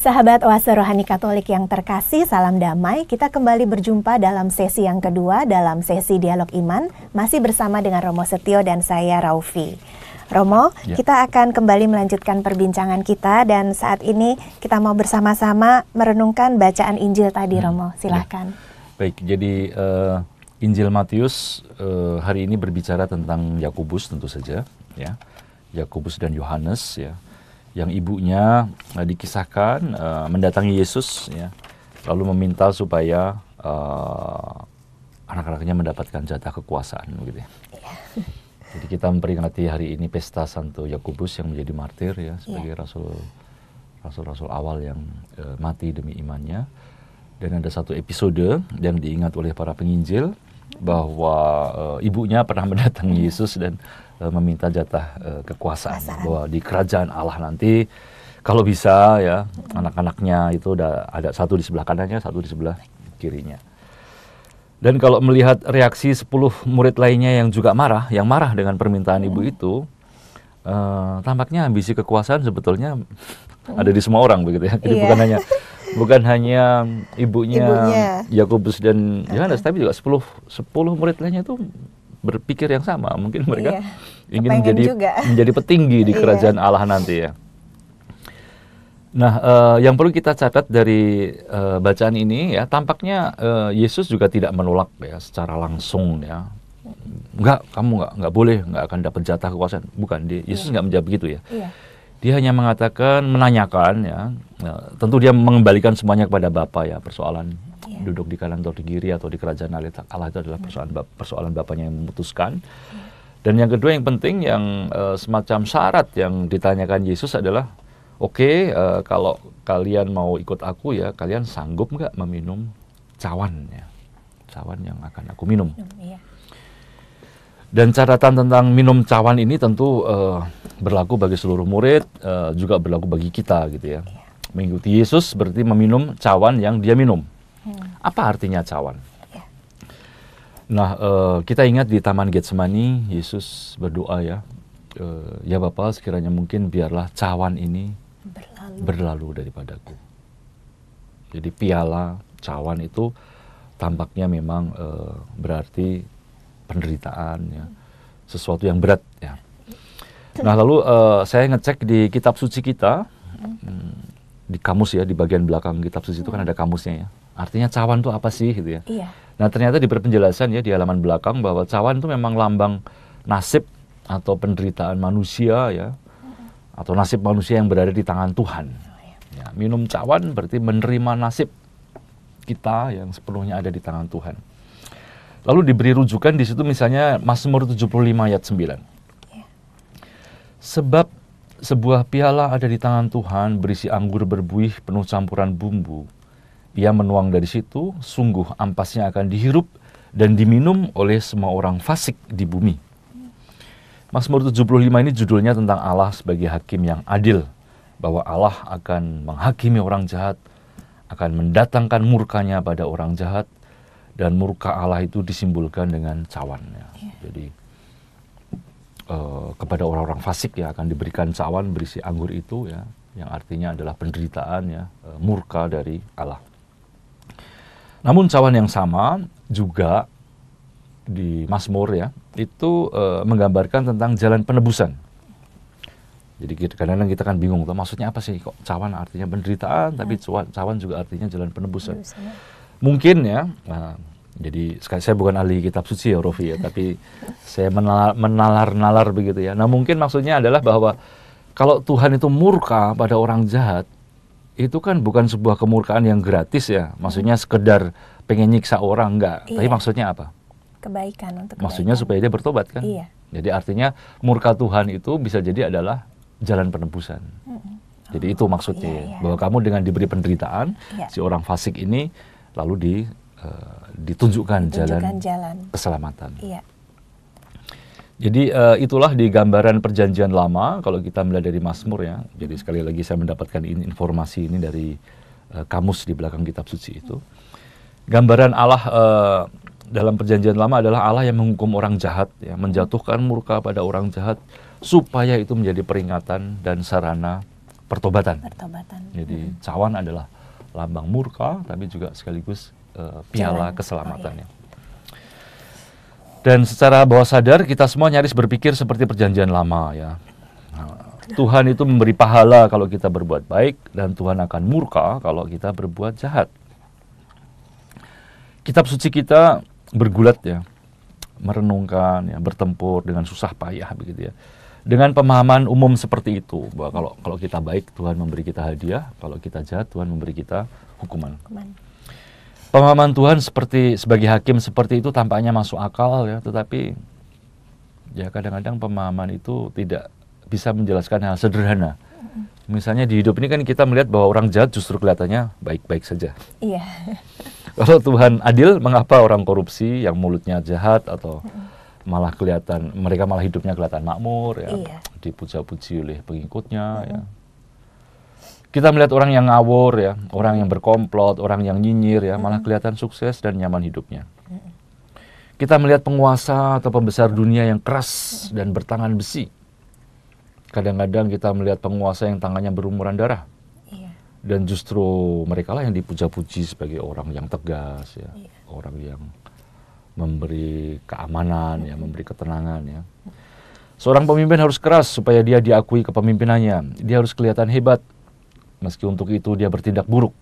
Sahabat Oase Rohani Katolik yang terkasih, salam damai. Kita kembali berjumpa dalam sesi yang kedua dalam sesi Dialog Iman, masih bersama dengan Romo Setio dan saya Raufi. Romo, ya. kita akan kembali melanjutkan perbincangan kita dan saat ini kita mau bersama-sama merenungkan bacaan Injil tadi, hmm. Romo. Ya. Silahkan. Ya. Baik, jadi uh, Injil Matius uh, hari ini berbicara tentang Yakubus tentu saja, ya. Yakobus dan Yohanes, ya. Uh, yang ibunya uh, dikisahkan uh, mendatangi Yesus ya lalu meminta supaya uh, anak-anaknya mendapatkan jatah kekuasaan gitu ya. Iya. Jadi kita memperingati hari ini pesta Santo Yakobus yang menjadi martir ya sebagai yeah. rasul rasul-rasul awal yang uh, mati demi imannya. Dan ada satu episode yang diingat oleh para penginjil bahwa uh, ibunya pernah mendatangi Yesus dan uh, meminta jatah uh, kekuasaan Masalah. bahwa di kerajaan Allah nanti kalau bisa ya hmm. anak-anaknya itu ada, ada satu di sebelah kanannya satu di sebelah kirinya dan kalau melihat reaksi 10 murid lainnya yang juga marah yang marah dengan permintaan hmm. ibu mm. itu uh, tampaknya ambisi kekuasaan sebetulnya hmm. ada di semua orang begitu ya jadi yeah. bukan hanya bukan hanya ibunya, Yakobus dan Yohanes, uh tapi juga 10 10 murid lainnya itu berpikir yang sama. Mungkin iya. mereka yeah. ingin menjadi juga. menjadi petinggi di iya. kerajaan yeah. Allah nanti ya. Nah, uh, yang perlu kita catat dari uh, bacaan ini ya, tampaknya uh, Yesus juga tidak menolak ya secara langsung ya. Enggak, kamu enggak enggak boleh, enggak akan dapat jatah kekuasaan. Bukan, dia, Yesus yeah. enggak menjawab begitu ya. iya dia hanya mengatakan menanyakan ya. ya tentu dia mengembalikan semuanya kepada bapak ya persoalan yeah. duduk di kalian atau di kiri atau di kerajaan Allah itu adalah iya. persoalan persoalan bapaknya yang memutuskan dan yang kedua yang penting yang uh, semacam syarat yang ditanyakan Yesus adalah oke okay, uh, eh, kalau kalian mau ikut aku ya kalian sanggup nggak meminum cawan ya cawan yang akan aku minum, minum yeah. Dan catatan tentang minum cawan ini tentu uh, berlaku bagi seluruh murid, uh, juga berlaku bagi kita gitu ya. Iya. Mengikuti Yesus berarti meminum cawan yang dia minum. Hmm. Apa artinya cawan? Iya. Nah, uh, kita ingat di Taman Getsemani, Yesus berdoa ya, uh, ya Bapak sekiranya mungkin biarlah cawan ini berlalu, berlalu daripadaku. Jadi piala cawan itu tampaknya memang uh, berarti penderitaan ya sesuatu yang berat ya nah lalu uh, saya ngecek di kitab suci kita mm-hmm. hmm, di kamus ya di bagian belakang kitab suci itu kan mm-hmm. ada kamusnya ya artinya cawan itu apa sih gitu ya iya. nah ternyata diberi penjelasan ya di halaman belakang bahwa cawan itu memang lambang nasib atau penderitaan manusia ya mm-hmm. atau nasib manusia yang berada di tangan Tuhan. Oh, iya. Ya, minum cawan berarti menerima nasib kita yang sepenuhnya ada di tangan Tuhan. Lalu diberi rujukan di situ misalnya Mazmur 75 ayat 9. Sebab sebuah piala ada di tangan Tuhan berisi anggur berbuih penuh campuran bumbu. Ia menuang dari situ, sungguh ampasnya akan dihirup dan diminum oleh semua orang fasik di bumi. Mazmur 75 ini judulnya tentang Allah sebagai hakim yang adil, bahwa Allah akan menghakimi orang jahat, akan mendatangkan murkanya pada orang jahat, dan murka Allah itu disimbolkan dengan cawan ya. Yeah. Jadi eh, kepada orang-orang fasik ya akan diberikan cawan berisi anggur itu ya yang artinya adalah penderitaan ya eh, murka dari Allah. Namun cawan yang sama juga di Mazmur ya itu eh, menggambarkan tentang jalan penebusan. Jadi kadang-kadang kita kan bingung, tuh, maksudnya apa sih kok cawan artinya penderitaan, tapi iya. cawan juga artinya jalan penebusan. penebusan. Ya mungkin ya nah, jadi saya bukan ahli kitab suci ya Rofi ya tapi saya menalar-nalar begitu ya nah mungkin maksudnya adalah bahwa kalau Tuhan itu murka pada orang jahat itu kan bukan sebuah kemurkaan yang gratis ya maksudnya sekedar pengen nyiksa orang enggak iya. tapi maksudnya apa kebaikan untuk maksudnya supaya dia bertobat kan iya. jadi artinya murka Tuhan itu bisa jadi adalah jalan penebusan mm -mm. jadi itu maksudnya oh, iya, iya. bahwa kamu dengan diberi penderitaan iya. si orang fasik ini lalu di, uh, ditunjukkan, ditunjukkan jalan, jalan keselamatan. Iya. Jadi uh, itulah di gambaran perjanjian lama kalau kita melihat dari Mazmur ya. Jadi sekali lagi saya mendapatkan in informasi ini dari uh, kamus di belakang kitab suci itu. Gambaran Allah uh, dalam perjanjian lama adalah Allah yang menghukum orang jahat ya, menjatuhkan murka pada orang jahat supaya itu menjadi peringatan dan sarana pertobatan. Pertobatan. Jadi cawan adalah lambang murka, tapi juga sekaligus uh, piala keselamatannya. Oh, iya. Dan secara bawah sadar kita semua nyaris berpikir seperti perjanjian lama ya. Nah, Tuhan itu memberi pahala kalau kita berbuat baik dan Tuhan akan murka kalau kita berbuat jahat. Kitab suci kita bergulat ya, merenungkan ya, bertempur dengan susah payah begitu ya dengan pemahaman umum seperti itu bahwa kalau kalau kita baik Tuhan memberi kita hadiah, kalau kita jahat Tuhan memberi kita hukuman. Pemahaman Tuhan seperti sebagai hakim seperti itu tampaknya masuk akal ya, tetapi ya kadang-kadang pemahaman itu tidak bisa menjelaskan hal sederhana. Misalnya di hidup ini kan kita melihat bahwa orang jahat justru kelihatannya baik-baik saja. Iya. Kalau Tuhan adil, mengapa orang korupsi yang mulutnya jahat atau malah kelihatan mereka malah hidupnya kelihatan makmur ya iya. dipuja-puji oleh pengikutnya -hmm. ya kita melihat orang yang ngawur ya orang yang berkomplot orang yang nyinyir ya -hmm. malah kelihatan sukses dan nyaman hidupnya kita melihat penguasa atau pembesar dunia yang keras dan bertangan besi kadang-kadang kita melihat penguasa yang tangannya berumuran darah iya. dan justru mereka lah yang dipuja-puji sebagai orang yang tegas ya iya. orang yang memberi keamanan, ya, memberi ketenangan. Ya. Seorang pemimpin harus keras supaya dia diakui kepemimpinannya. Dia harus kelihatan hebat, meski untuk itu dia bertindak buruk.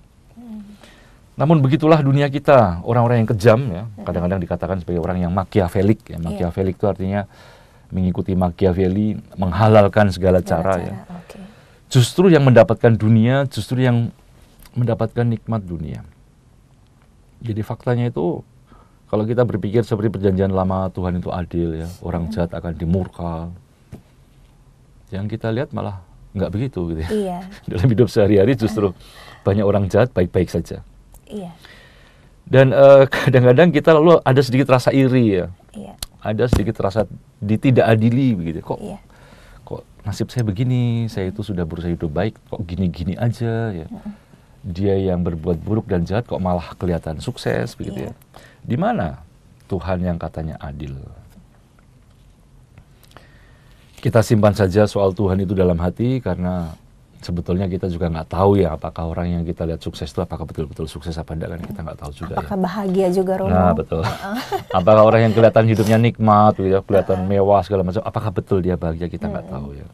Namun begitulah dunia kita, orang-orang yang kejam ya, mm-hmm. kadang-kadang dikatakan sebagai orang yang makiavelik. Ya. Iya. Makiavelik itu artinya mengikuti Machiavelli, menghalalkan segala, cara, ya. Justru yang mendapatkan dunia, justru yang mendapatkan nikmat dunia. Jadi faktanya itu kalau kita berpikir seperti perjanjian lama Tuhan itu adil ya, orang hmm. jahat akan dimurka. Yang kita lihat malah nggak begitu gitu ya. Iya. Dalam hidup sehari-hari justru banyak orang jahat baik-baik saja. Iya. Dan kadang eh, kadang-kadang kita lalu ada sedikit rasa iri ya. Iya. Ada sedikit rasa ditidakadili begitu. Kok iya. kok nasib saya begini, saya itu sudah berusaha hidup baik, kok gini-gini aja ya. Dia yang berbuat buruk dan jahat kok malah kelihatan sukses begitu ya. iya. ya di mana Tuhan yang katanya adil? Kita simpan saja soal Tuhan itu dalam hati karena sebetulnya kita juga nggak tahu ya apakah orang yang kita lihat sukses itu apakah betul-betul sukses apa enggak kan kita nggak tahu juga apakah ya. bahagia juga Romo nah betul apakah orang yang kelihatan hidupnya nikmat gitu ya, kelihatan mewah segala macam apakah betul dia bahagia kita nggak hmm. tahu ya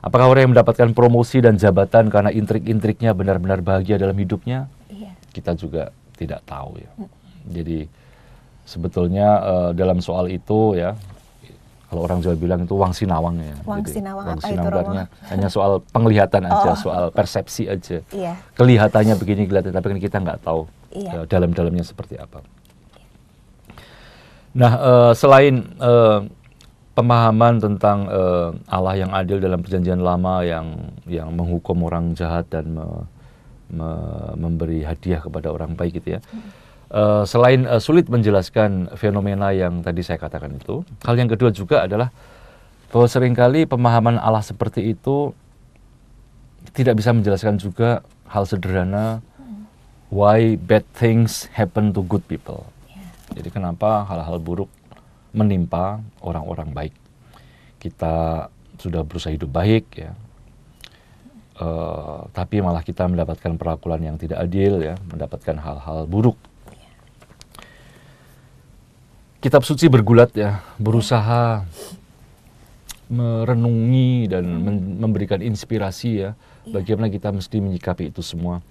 apakah orang yang mendapatkan promosi dan jabatan karena intrik-intriknya benar-benar bahagia dalam hidupnya Iya. kita juga tidak tahu ya hmm. Jadi sebetulnya uh, dalam soal itu ya kalau orang Jawa bilang itu wang sinawang ya. Wang Jadi, sinawang wang apa sinawang itu? Artinya, hanya soal penglihatan oh. soal persepsi aja. Iya. Kelihatannya begini kelihatan, tapi kan kita nggak tahu iya. uh, dalam-dalamnya seperti apa. Nah, uh, selain uh, pemahaman tentang uh, Allah yang adil dalam perjanjian lama yang yang menghukum orang jahat dan me, me, memberi hadiah kepada orang baik gitu ya. Hmm Eh, selain uh, sulit menjelaskan fenomena yang tadi saya katakan itu, hal yang kedua juga adalah bahwa seringkali pemahaman Allah seperti itu tidak bisa menjelaskan juga hal sederhana why bad things happen to good people. Jadi kenapa hal-hal buruk menimpa orang-orang baik? Kita sudah berusaha hidup baik ya, Uh, tapi malah kita mendapatkan perakulan yang tidak adil ya, mendapatkan hal-hal buruk kitab suci bergulat ya, berusaha merenungi dan memberikan inspirasi ya bagaimana kita mesti menyikapi itu semua.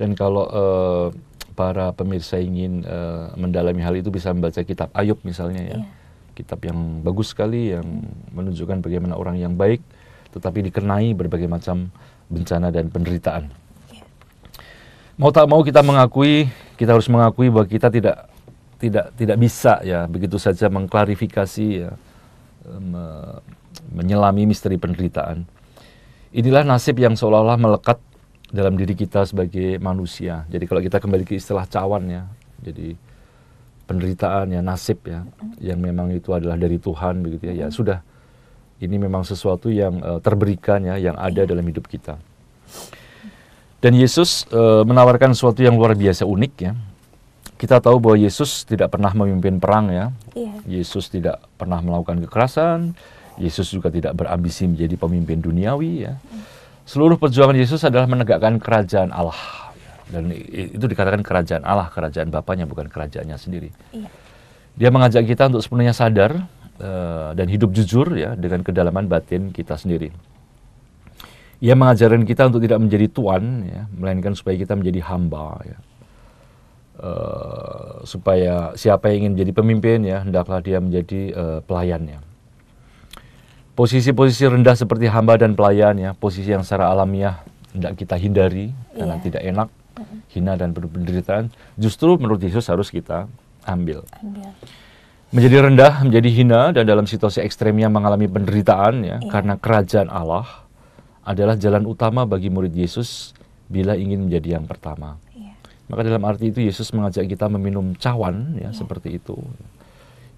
Dan kalau uh, para pemirsa ingin uh, mendalami hal itu bisa membaca kitab Ayub misalnya ya. Iya. Kitab yang bagus sekali yang menunjukkan bagaimana orang yang baik tetapi dikenai berbagai macam bencana dan penderitaan. Iya. Mau tak mau kita mengakui, kita harus mengakui bahwa kita tidak tidak tidak bisa ya begitu saja mengklarifikasi ya me, eh, menyelami misteri penderitaan. Inilah nasib yang seolah-olah melekat dalam diri kita sebagai manusia. Jadi kalau kita kembali ke istilah cawan ya, jadi penderitaan ya nasib ya, yang memang itu adalah dari Tuhan begitu ya. Ya sudah, ini memang sesuatu yang uh, terberikan ya, yang ada dalam hidup kita. Dan Yesus uh, menawarkan sesuatu yang luar biasa unik ya kita tahu bahwa Yesus tidak pernah memimpin perang ya. Yeah. Yesus tidak pernah melakukan kekerasan. Yesus juga tidak berambisi menjadi pemimpin duniawi ya. Seluruh perjuangan Yesus adalah menegakkan kerajaan Allah ya. dan itu dikatakan kerajaan Allah, kerajaan Bapaknya bukan kerajaannya sendiri. Yeah. Dia mengajak kita untuk sepenuhnya sadar uh, dan hidup jujur ya dengan kedalaman batin kita sendiri. Ia mengajarkan kita untuk tidak menjadi tuan ya, melainkan supaya kita menjadi hamba ya uh, supaya siapa yang ingin menjadi pemimpin ya hendaklah dia menjadi uh, eh, pelayannya. Posisi-posisi rendah seperti hamba dan pelayan ya, posisi yang secara alamiah hendak kita hindari karena iya. tidak enak, hina dan penuh penderitaan. Justru menurut Yesus harus kita ambil. Menjadi rendah, menjadi hina dan dalam situasi ekstremnya mengalami penderitaan ya, yeah. karena kerajaan Allah adalah jalan utama bagi murid Yesus bila ingin menjadi yang pertama. Maka dalam arti itu Yesus mengajak kita meminum cawan ya, ya. seperti itu.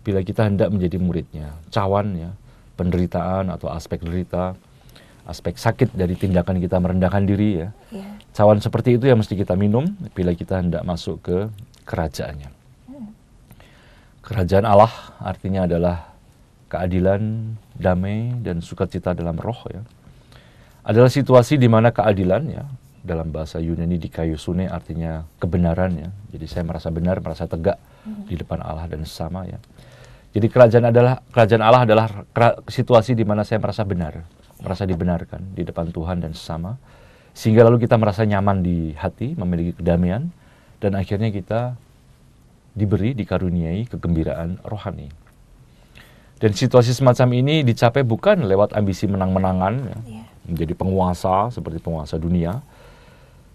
Bila kita hendak menjadi muridnya, cawan ya, penderitaan atau aspek derita, aspek sakit dari tindakan kita merendahkan diri ya. ya. Cawan seperti itu yang mesti kita minum bila kita hendak masuk ke kerajaannya. Ya. Kerajaan Allah artinya adalah keadilan, damai dan sukacita dalam roh ya. Adalah situasi di mana keadilan ya, dalam bahasa Yunani di kayu sune artinya kebenaran ya. Jadi saya merasa benar, merasa tegak hmm. di depan Allah dan sesama ya. Jadi kerajaan adalah kerajaan Allah adalah situasi di mana saya merasa benar, merasa dibenarkan di depan Tuhan dan sesama. Sehingga lalu kita merasa nyaman di hati, memiliki kedamaian dan akhirnya kita diberi dikaruniai kegembiraan rohani. Dan situasi semacam ini dicapai bukan lewat ambisi menang-menangan ya, iya. menjadi penguasa seperti penguasa dunia,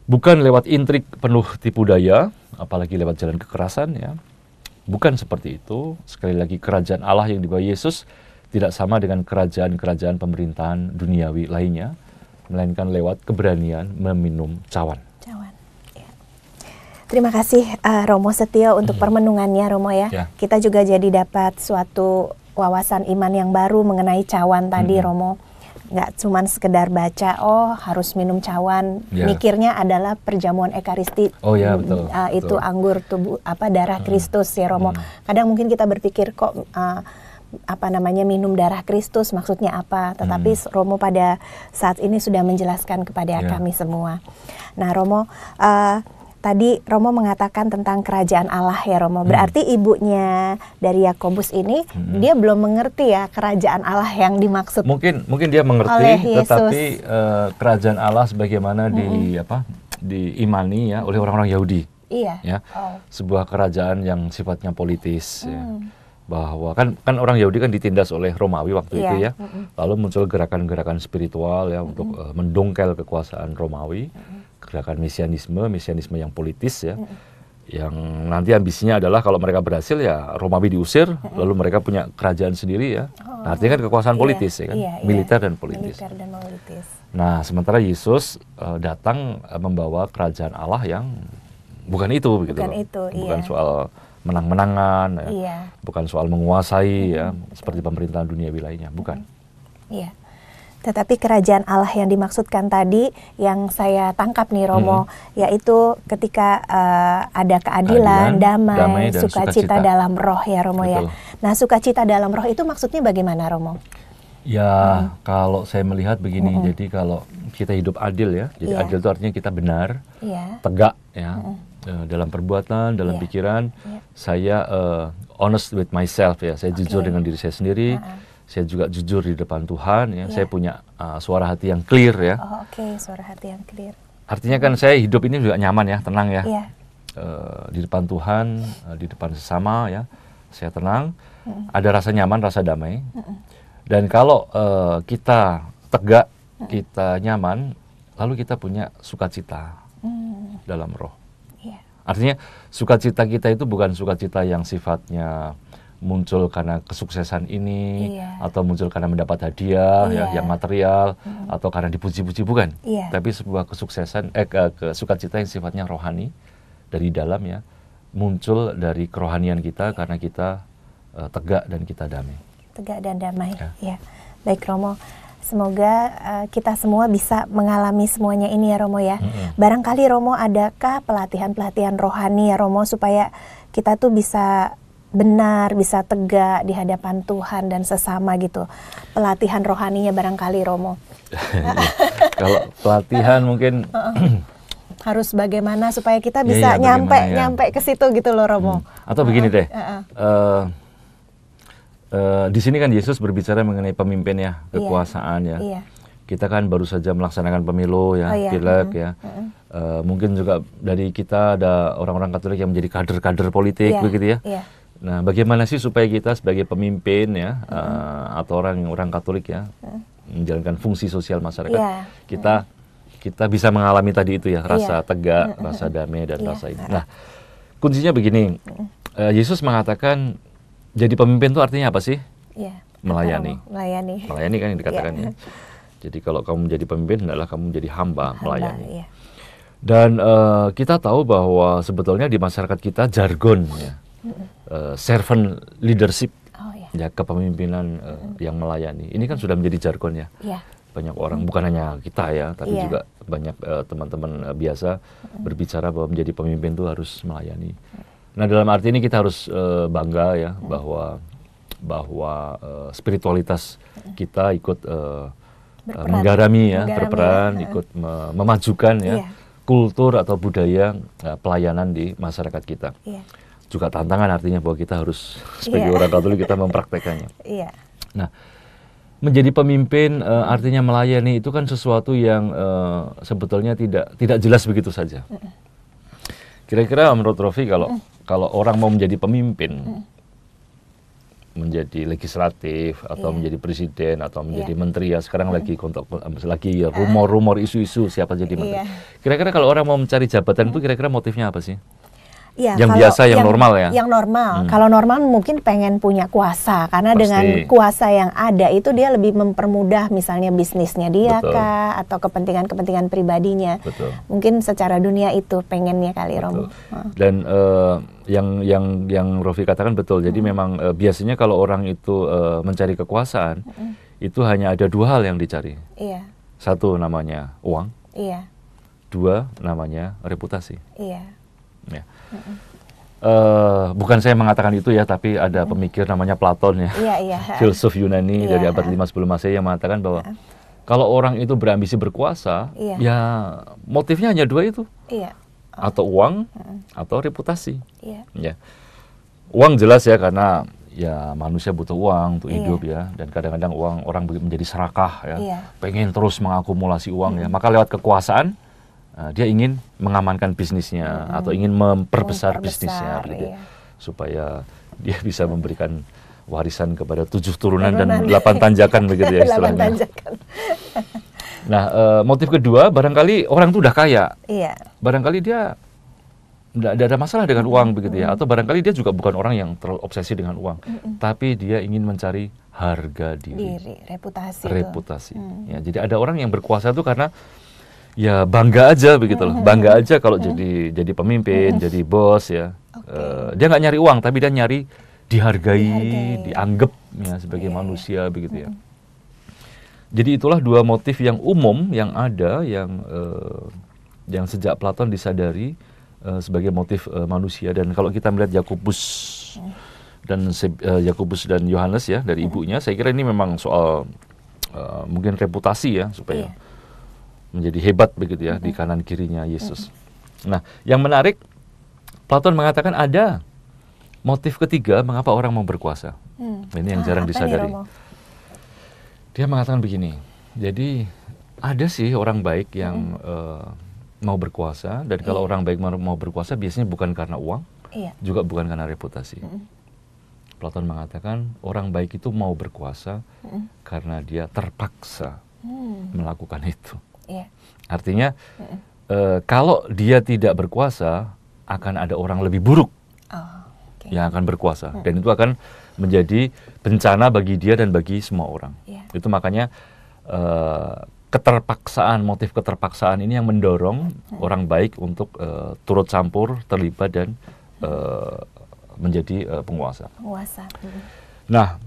bukan lewat intrik penuh tipu daya, apalagi lewat jalan kekerasan ya. Bukan seperti itu. Sekali lagi kerajaan Allah yang dibawa Yesus tidak sama dengan kerajaan-kerajaan pemerintahan duniawi lainnya, melainkan lewat keberanian meminum cawan. Cawan. Ya. Terima kasih uh, Romo Setio untuk hmm. permenungannya Romo ya. ya. Kita juga jadi dapat suatu wawasan iman yang baru mengenai cawan tadi hmm. Romo nggak cuman sekedar baca oh harus minum cawan yeah. mikirnya adalah perjamuan ekaristi oh ya yeah, betul, uh, itu anggur tubuh apa darah hmm. Kristus hmm. ya Romo hmm. kadang mungkin kita berpikir kok uh, apa namanya minum darah Kristus maksudnya apa tetapi hmm. Romo pada saat ini sudah menjelaskan kepada yeah. kami semua nah Romo uh, tadi Romo mengatakan tentang kerajaan Allah ya Romo. Hmm. Berarti hmm. ibunya dari Yakobus ini hmm. dia belum mengerti ya kerajaan Allah yang dimaksud. Mungkin mungkin dia mengerti tetapi uh, kerajaan Allah sebagaimana hmm. di apa diimani ya oleh orang-orang Yahudi. Iya. Ya. Oh. Sebuah kerajaan yang sifatnya politis ya. hmm. ya. Bahwa kan kan orang Yahudi kan ditindas oleh Romawi waktu yeah. itu ya. -hmm. Lalu muncul gerakan-gerakan spiritual ya -hmm. untuk uh, eh, mendongkel kekuasaan Romawi. -hmm gerakan mesianisme, mesianisme yang politis ya. Mm -hmm. Yang nanti ambisinya adalah kalau mereka berhasil ya Romawi diusir, mm -hmm. lalu mereka punya kerajaan sendiri ya. Oh. Nah, artinya kan kekuasaan iya, politis ya kan, iya, iya. militer dan politis. Militer dan politis. Nah, sementara Yesus uh, datang uh, membawa kerajaan Allah yang bukan itu bukan begitu. Bukan itu, iya. Bukan soal menang-menangan ya. Iya. Bukan soal menguasai ya seperti pemerintahan dunia wilayahnya, bukan. Mm -hmm. Iya. Tetapi kerajaan Allah yang dimaksudkan tadi yang saya tangkap nih Romo hmm. yaitu ketika uh, ada keadilan, Adilan, damai, damai sukacita suka dalam roh ya Romo ya. Betul. ya. Nah, sukacita dalam roh itu maksudnya bagaimana Romo? Ya, hmm. kalau saya melihat begini, hmm. jadi kalau kita hidup adil ya, jadi yeah. adil itu artinya kita benar, yeah. tegak ya, hmm. dalam perbuatan, dalam yeah. pikiran, yeah. saya uh, honest with myself ya, saya okay. jujur dengan diri saya sendiri. Uh -huh saya juga jujur di depan Tuhan ya. Yeah. Saya ya. punya uh, suara hati yang clear ya. Oh, Oke, okay. suara hati yang clear. Artinya kan saya hidup ini juga nyaman ya, tenang ya. Yeah. Iya. Uh, di depan Tuhan, uh, di depan sesama ya, saya tenang. Mm. Ada rasa nyaman, rasa damai. Mm. Dan kalau uh, kita tegak, mm. kita nyaman, lalu kita punya sukacita mm. dalam roh. Yeah. Artinya sukacita kita itu bukan sukacita yang sifatnya muncul karena kesuksesan ini iya. atau muncul karena mendapat hadiah ya, iya. ya yang material mm atau karena dipuji-puji bukan iya. tapi sebuah kesuksesan eh kesuka cita yang sifatnya rohani dari dalam ya muncul dari kerohanian kita iya. karena kita uh, tegak dan kita damai tegak dan damai ya, ya. baik Romo Semoga uh, kita semua bisa mengalami semuanya ini ya Romo ya. Mm-hmm. Barangkali Romo adakah pelatihan-pelatihan rohani ya Romo supaya kita tuh bisa benar, bisa tegak di hadapan Tuhan dan sesama gitu. Pelatihan rohaninya barangkali Romo. Iya. Kalau pelatihan mungkin harus bagaimana supaya kita iya, bisa ya, ya, nyampe ya. nyampe ke situ gitu loh Romo. Hmm. Atau begini deh. Uh, uh. di sini kan Yesus berbicara mengenai pemimpin ya, iya. kekuasaan ya. Yeah. Kita kan baru saja melaksanakan pemilu ya, oh, yeah. pileg -hmm. ya. -hmm. uh, mungkin juga dari kita ada orang-orang Katolik yang menjadi kader-kader politik yeah. begitu ya. Yeah Nah, bagaimana sih supaya kita sebagai pemimpin ya hmm. uh, atau orang orang Katolik ya hmm. menjalankan fungsi sosial masyarakat yeah. kita hmm. kita bisa mengalami tadi itu ya rasa yeah. tegak, hmm. rasa damai dan yeah. rasa ini. Nah, kuncinya begini, hmm. uh, Yesus mengatakan jadi pemimpin itu artinya apa sih? Yeah. Melayani. melayani. Melayani kan yang dikatakannya ya. Jadi kalau kamu menjadi pemimpin adalah kamu menjadi hamba, hamba melayani. Yeah. Dan uh, kita tahu bahwa sebetulnya di masyarakat kita jargon ya uh, servant leadership oh, yeah. ya kepemimpinan uh, hmm. yang melayani ini kan sudah menjadi ya yeah. banyak orang bukan hanya kita ya tapi yeah. juga banyak eh, teman-teman uh, uh, biasa hmm. berbicara bahwa menjadi pemimpin itu harus melayani mm. nah dalam arti ini kita harus uh, bangga ya hmm. bahwa bahwa uh, spiritualitas kita ikut uh, berperan. menggarami ya menggarami, berperan ikut me memajukan ya yeah. kultur atau budaya uh, pelayanan di masyarakat kita. Yeah juga tantangan artinya bahwa kita harus iya. sebagai yeah. orang Katolik kita mempraktekannya. Iya. Yeah. Nah, menjadi pemimpin e, artinya melayani itu kan sesuatu yang e, sebetulnya tidak tidak jelas begitu saja. Kira-kira menurut Rofi kalau mm. kalau orang mau menjadi pemimpin mm. menjadi legislatif atau yeah. menjadi presiden atau menjadi yeah. menteri ya sekarang lagi kontak eh, lagi ya ah. rumor-rumor isu-isu siapa jadi menteri. Iya. Kira-kira yeah. kalau orang mau mencari jabatan itu mm. kira-kira motifnya apa sih? Ya, yang kalau biasa, yang, yang normal ya. Yang normal. Hmm. Kalau normal mungkin pengen punya kuasa karena Pasti. dengan kuasa yang ada itu dia lebih mempermudah misalnya bisnisnya dia Betul. kah atau kepentingan-kepentingan pribadinya. Betul. Mungkin secara dunia itu pengennya kali Romo. Dan uh, yang yang yang Rofi katakan betul. Jadi hmm. memang uh, biasanya kalau orang itu uh, mencari kekuasaan hmm. itu hanya ada dua hal yang dicari. Iya. Satu namanya uang. Iya. Dua namanya reputasi. Iya. Ya. Uh, bukan saya mengatakan itu ya, tapi ada pemikir namanya Platon ya, yeah, yeah. filsuf Yunani yeah. dari abad 5 sebelum masehi yang mengatakan bahwa yeah. kalau orang itu berambisi berkuasa, yeah. ya motifnya hanya dua itu, yeah. oh. atau uang iya. atau reputasi. Yeah. Ya, iya. uang jelas ya karena ya manusia butuh uang untuk iya. hidup ya dan kadang-kadang uang orang menjadi serakah ya yeah. pengen terus mengakumulasi uang mm. ya hmm. maka lewat kekuasaan Eh, dia ingin mengamankan bisnisnya hmm. atau ingin memperbesar, memperbesar bisnisnya gitu ya. iya. supaya dia bisa memberikan warisan kepada tujuh turunan, turunan. dan delapan tanjakan begitu ya istilahnya. nah, e, motif kedua barangkali orang itu udah kaya. Iya. Barangkali dia tidak ada masalah dengan uang begitu ya, atau barangkali dia juga bukan orang yang terlalu obsesi dengan uang, mm tapi dia ingin mencari harga diri, diri reputasi, reputasi. Itu. Mm. Ya, jadi ada orang yang berkuasa itu karena ya bangga aja begitu loh bangga aja kalau jadi jadi pemimpin jadi bos ya okay. uh, eh, dia nggak nyari uang tapi dia nyari dihargai, dihargai. dianggap ya sebagai yeah. manusia begitu ya jadi itulah dua motif yang umum yang ada yang uh, yang sejak Platon disadari uh, sebagai motif uh, manusia dan kalau kita melihat Yakobus iya. dan uh, dan Yohanes ya dari iya. ibunya saya kira ini memang soal uh, mungkin reputasi ya supaya yeah menjadi hebat begitu ya mm -hmm. di kanan kirinya Yesus. Mm -hmm. Nah, yang menarik Platon mengatakan ada motif ketiga mengapa orang mau berkuasa. Mm. Ini yang ah, jarang disadari. Dia mengatakan begini. Jadi ada sih orang baik yang mm. uh, mau berkuasa dan kalau mm. orang baik mau, berkuasa biasanya bukan karena uang, iya. juga bukan karena reputasi. Mm. Platon mengatakan orang baik itu mau berkuasa hmm. karena dia terpaksa hmm. melakukan itu. Yeah. Artinya mm. uh, kalau dia tidak berkuasa akan ada orang lebih buruk oh, okay. yang akan berkuasa mm. dan itu akan menjadi bencana bagi dia dan bagi semua orang. Yeah. Itu makanya uh, keterpaksaan motif keterpaksaan ini yang mendorong mm. orang baik untuk uh, turut campur terlibat dan uh, menjadi uh, penguasa. Penguasa. Mm. Nah,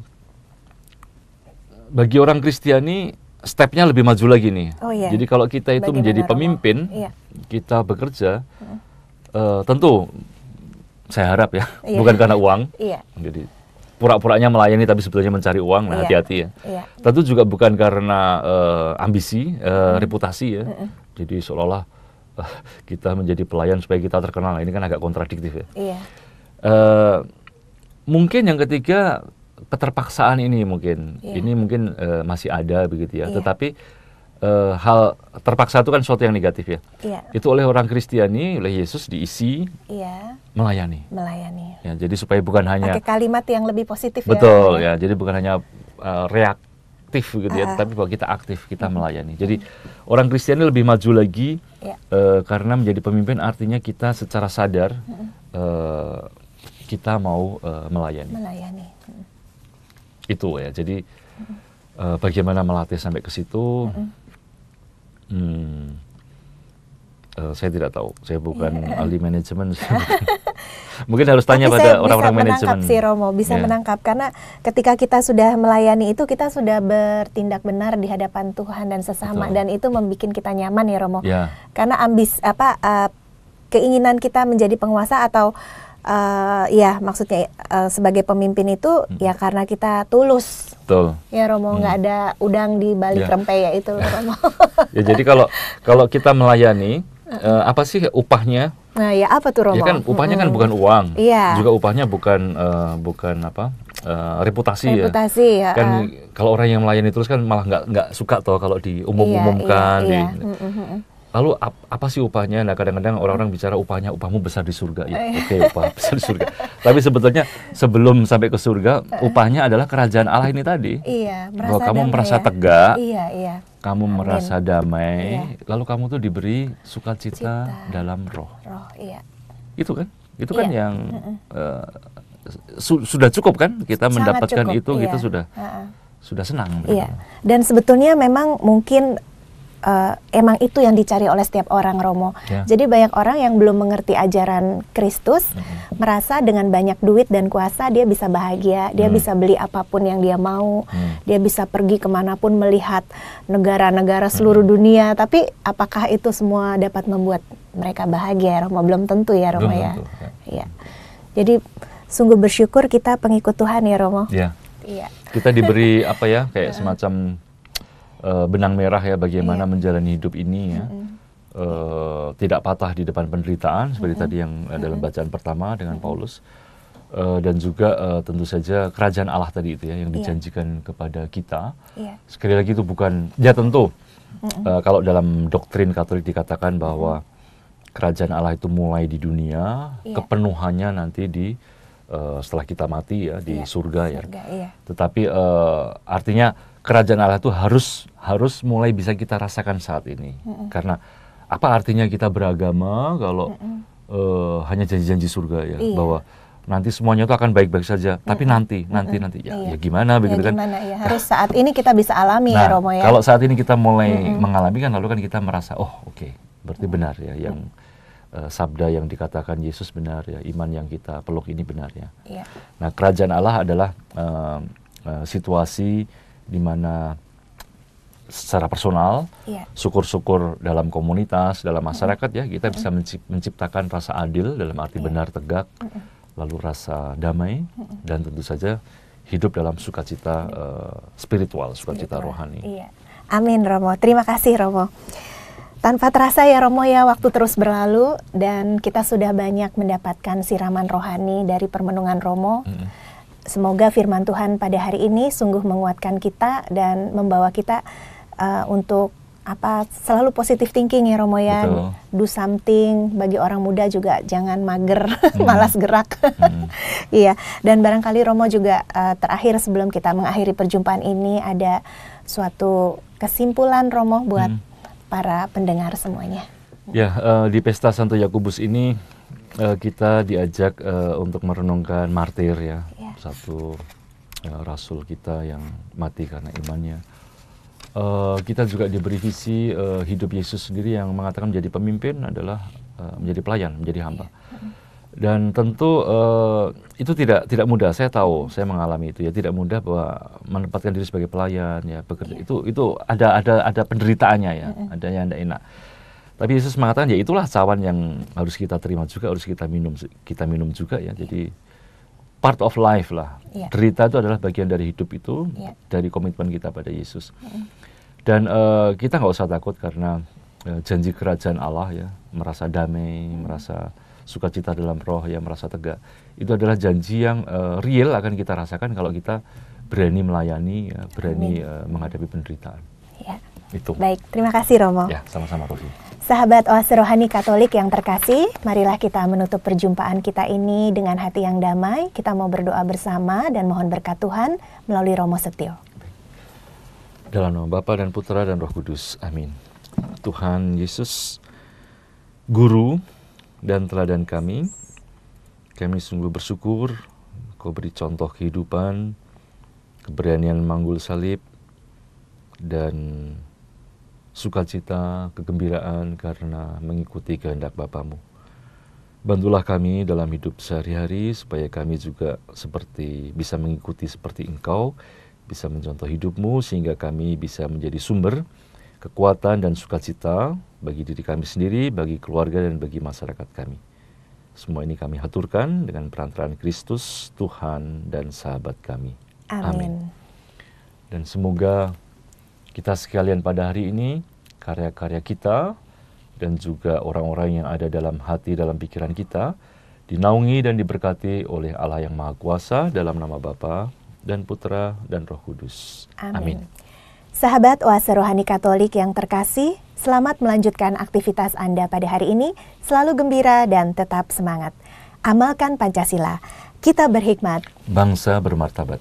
bagi orang Kristiani stepnya lebih maju lagi nih. Oh, iya. Jadi kalau kita itu Bagaimana menjadi pemimpin, iya. kita bekerja, uh, tentu saya harap ya, iya. bukan karena uang. Iya. Jadi pura-puranya melayani tapi sebetulnya mencari uang, nah iya. hati-hati iya. ya. Iya. Tentu juga bukan karena uh, ambisi, uh, mm. reputasi ya. Mm-mm. Jadi seolah-olah uh, kita menjadi pelayan supaya kita terkenal. Nah, ini kan agak kontradiktif ya. Iya. Uh, mungkin yang ketiga keterpaksaan ini mungkin yeah. ini mungkin uh, masih ada begitu ya yeah. tetapi uh, hal terpaksa itu kan sesuatu yang negatif ya yeah. itu oleh orang Kristiani oleh Yesus diisi yeah. melayani melayani ya jadi supaya bukan hanya Pake kalimat yang lebih positif ya. betul ya, ya jadi bukan hanya uh, reaktif gitu uh. ya ah. tapi bahwa kita aktif kita mm. melayani jadi mm. orang Kristiani lebih maju lagi yeah. Iya. uh, karena menjadi pemimpin artinya kita secara sadar mm. uh, kita mau uh, melayani melayani itu ya jadi mm uh, bagaimana melatih sampai ke situ mm-hmm. uh, saya tidak tahu saya bukan yeah. ahli manajemen mungkin harus tanya Tapi pada orang-orang manajemen bisa menangkap sih Romo bisa yeah. menangkap karena ketika kita sudah melayani itu kita sudah bertindak benar di hadapan Tuhan dan sesama Betul. dan itu membuat kita nyaman ya Romo yeah. karena ambis apa uh, keinginan kita menjadi penguasa atau uh, ya maksudnya uh, sebagai pemimpin itu hmm. ya karena kita tulus. Betul. Ya Romo nggak hmm. ada udang di balik ya. rempeyek ya itu ya. Romo. ya jadi kalau kalau kita melayani uh, apa sih upahnya? Nah, ya apa tuh Romo? Ya kan upahnya hmm. kan bukan uang. Iya. Juga upahnya bukan uh, bukan apa? Uh, reputasi, reputasi ya. ya. Kan uh. kalau orang yang melayani terus kan malah nggak nggak suka toh kalau diumum-umumkan. Iya, iya, iya. Di, mm -hmm Lalu ap, apa sih upahnya? Nah kadang-kadang orang-orang bicara upahnya upahmu besar di surga. Ya, Oke okay, upah besar di surga. Tapi sebetulnya sebelum sampai ke surga eh. upahnya adalah kerajaan Allah ini tadi. Iya. Merasa bahwa kamu damai merasa ya. tegak. Iya iya. Kamu Amin. merasa damai. Iya. Lalu kamu tuh diberi sukacita dalam roh. Roh iya. Itu kan? Itu kan iya. kan yang Uh, su sudah cukup kan kita Sangat mendapatkan cukup, itu iya. kita sudah. Uh -uh. Sudah senang. Iya. Gitu. Dan sebetulnya memang mungkin uh, emang itu yang dicari oleh setiap orang Romo. Yeah. Jadi banyak orang yang belum mengerti ajaran Kristus mm-hmm. merasa dengan banyak duit dan kuasa dia bisa bahagia, dia mm. bisa beli apapun yang dia mau, mm. dia bisa pergi kemanapun melihat negara-negara seluruh mm. dunia. Tapi apakah itu semua dapat membuat mereka bahagia, Romo? Belum tentu ya, Romo belum ya. Tentu, ya. Iya. Jadi sungguh bersyukur kita pengikut Tuhan ya, Romo. Iya. Yeah. Iya. Kita diberi apa ya kayak iya. semacam uh, benang merah ya bagaimana yeah. menjalani hidup ini ya. Mm -hmm. uh, tidak patah di depan penderitaan seperti mm -hmm. tadi yang uh, dalam bacaan pertama dengan mm -hmm. Paulus. Uh, dan juga uh, tentu saja kerajaan Allah tadi itu ya yang iya. dijanjikan kepada kita. Yeah. Sekali lagi itu bukan ya tentu mm -hmm. uh, kalau dalam doktrin Katolik dikatakan bahwa kerajaan Allah itu mulai di dunia, yeah. kepenuhannya nanti di uh, setelah kita mati ya di yeah. surga ya. yeah. Tetapi uh, artinya kerajaan Allah itu harus harus mulai bisa kita rasakan saat ini. Mm -mm. Karena apa artinya kita beragama kalau Uh, hanya janji-janji surga ya iya. bahwa nanti semuanya itu akan baik-baik saja. Mm -mm. Tapi nanti, nanti, mm -mm. nanti ya, iya. ya gimana begitu ya, kan? gimana, kan? Ya. Harus saat ini kita bisa alami ya, nah, ya Romo ya. Kalau saat ini kita mulai mm -mm. mengalami kan lalu kan kita merasa oh oke okay, berarti mm -mm. benar ya yang eh, sabda yang dikatakan Yesus benar ya, iman yang kita peluk ini benar ya. Yeah. Nah kerajaan Allah adalah uh, uh, situasi di mana secara personal, iya. syukur-syukur yeah. dalam komunitas, dalam masyarakat mm -hmm. ya kita bisa mm-hmm. menciptakan rasa adil dalam arti yeah. benar tegak, mm -hmm. lalu rasa damai mm -hmm. dan tentu saja hidup dalam sukacita uh, spiritual, sukacita spiritual. rohani. Yeah. Amin Romo. Terima kasih Romo. Tanpa terasa ya Romo ya waktu terus berlalu dan kita sudah banyak mendapatkan siraman rohani dari permenungan Romo. Mm -hmm Semoga firman Tuhan pada hari ini sungguh menguatkan kita dan membawa kita uh, untuk apa selalu positif thinking ya Romo ya. Do something bagi orang muda juga jangan mager, hmm. malas gerak. hmm. Iya, dan barangkali Romo juga uh, terakhir sebelum kita mengakhiri perjumpaan ini ada suatu kesimpulan Romo buat hmm. para pendengar semuanya. Ya, uh, di pesta Santo Yakobus ini uh, kita diajak uh, untuk merenungkan martir ya satu uh, rasul kita yang mati karena imannya. Uh, kita juga diberi visi uh, hidup Yesus sendiri yang mengatakan menjadi pemimpin adalah uh, menjadi pelayan, menjadi hamba. Dan tentu uh, itu tidak tidak mudah. Saya tahu, saya mengalami itu ya tidak mudah bahwa menempatkan diri sebagai pelayan ya bekerja iya. itu itu ada ada ada penderitaannya ya, ada yang tidak enak. Tapi Yesus mengatakan ya itulah cawan yang harus kita terima juga, harus kita minum kita minum juga ya. Jadi part of life lah. Yeah. Derita itu adalah bagian dari hidup itu, yeah. dari komitmen kita pada Yesus. Mm. Dan uh, kita nggak usah takut karena uh, janji kerajaan Allah ya, merasa damai, mm. merasa sukacita dalam roh, ya merasa tegak. Itu adalah janji yang uh, real akan kita rasakan kalau kita berani melayani, ya, berani uh, menghadapi penderitaan. Ya. Itu. Baik, terima kasih Romo. Ya, sama-sama Rosi. Sahabat Oase Rohani Katolik yang terkasih, marilah kita menutup perjumpaan kita ini dengan hati yang damai. Kita mau berdoa bersama dan mohon berkat Tuhan melalui Romo Setio. Dalam nama Bapa dan Putra dan Roh Kudus. Amin. Tuhan Yesus, guru dan teladan kami, kami sungguh bersyukur Kau beri contoh kehidupan, keberanian manggul salib, dan sukacita, kegembiraan karena mengikuti kehendak Bapamu. Bantulah kami dalam hidup sehari-hari supaya kami juga seperti bisa mengikuti seperti Engkau, bisa mencontoh hidupmu sehingga kami bisa menjadi sumber kekuatan dan sukacita bagi diri kami sendiri, bagi keluarga dan bagi masyarakat kami. Semua ini kami haturkan dengan perantaraan Kristus, Tuhan dan sahabat kami. Amin. Amin. Dan semoga kita sekalian pada hari ini, karya-karya kita dan juga orang-orang yang ada dalam hati dalam pikiran kita dinaungi dan diberkati oleh Allah yang Maha Kuasa dalam nama Bapa dan Putra dan Roh Kudus. Amin. Amin. Sahabat Oase Rohani Katolik yang terkasih, selamat melanjutkan aktivitas Anda pada hari ini. Selalu gembira dan tetap semangat. Amalkan Pancasila. Kita berhikmat. Bangsa bermartabat.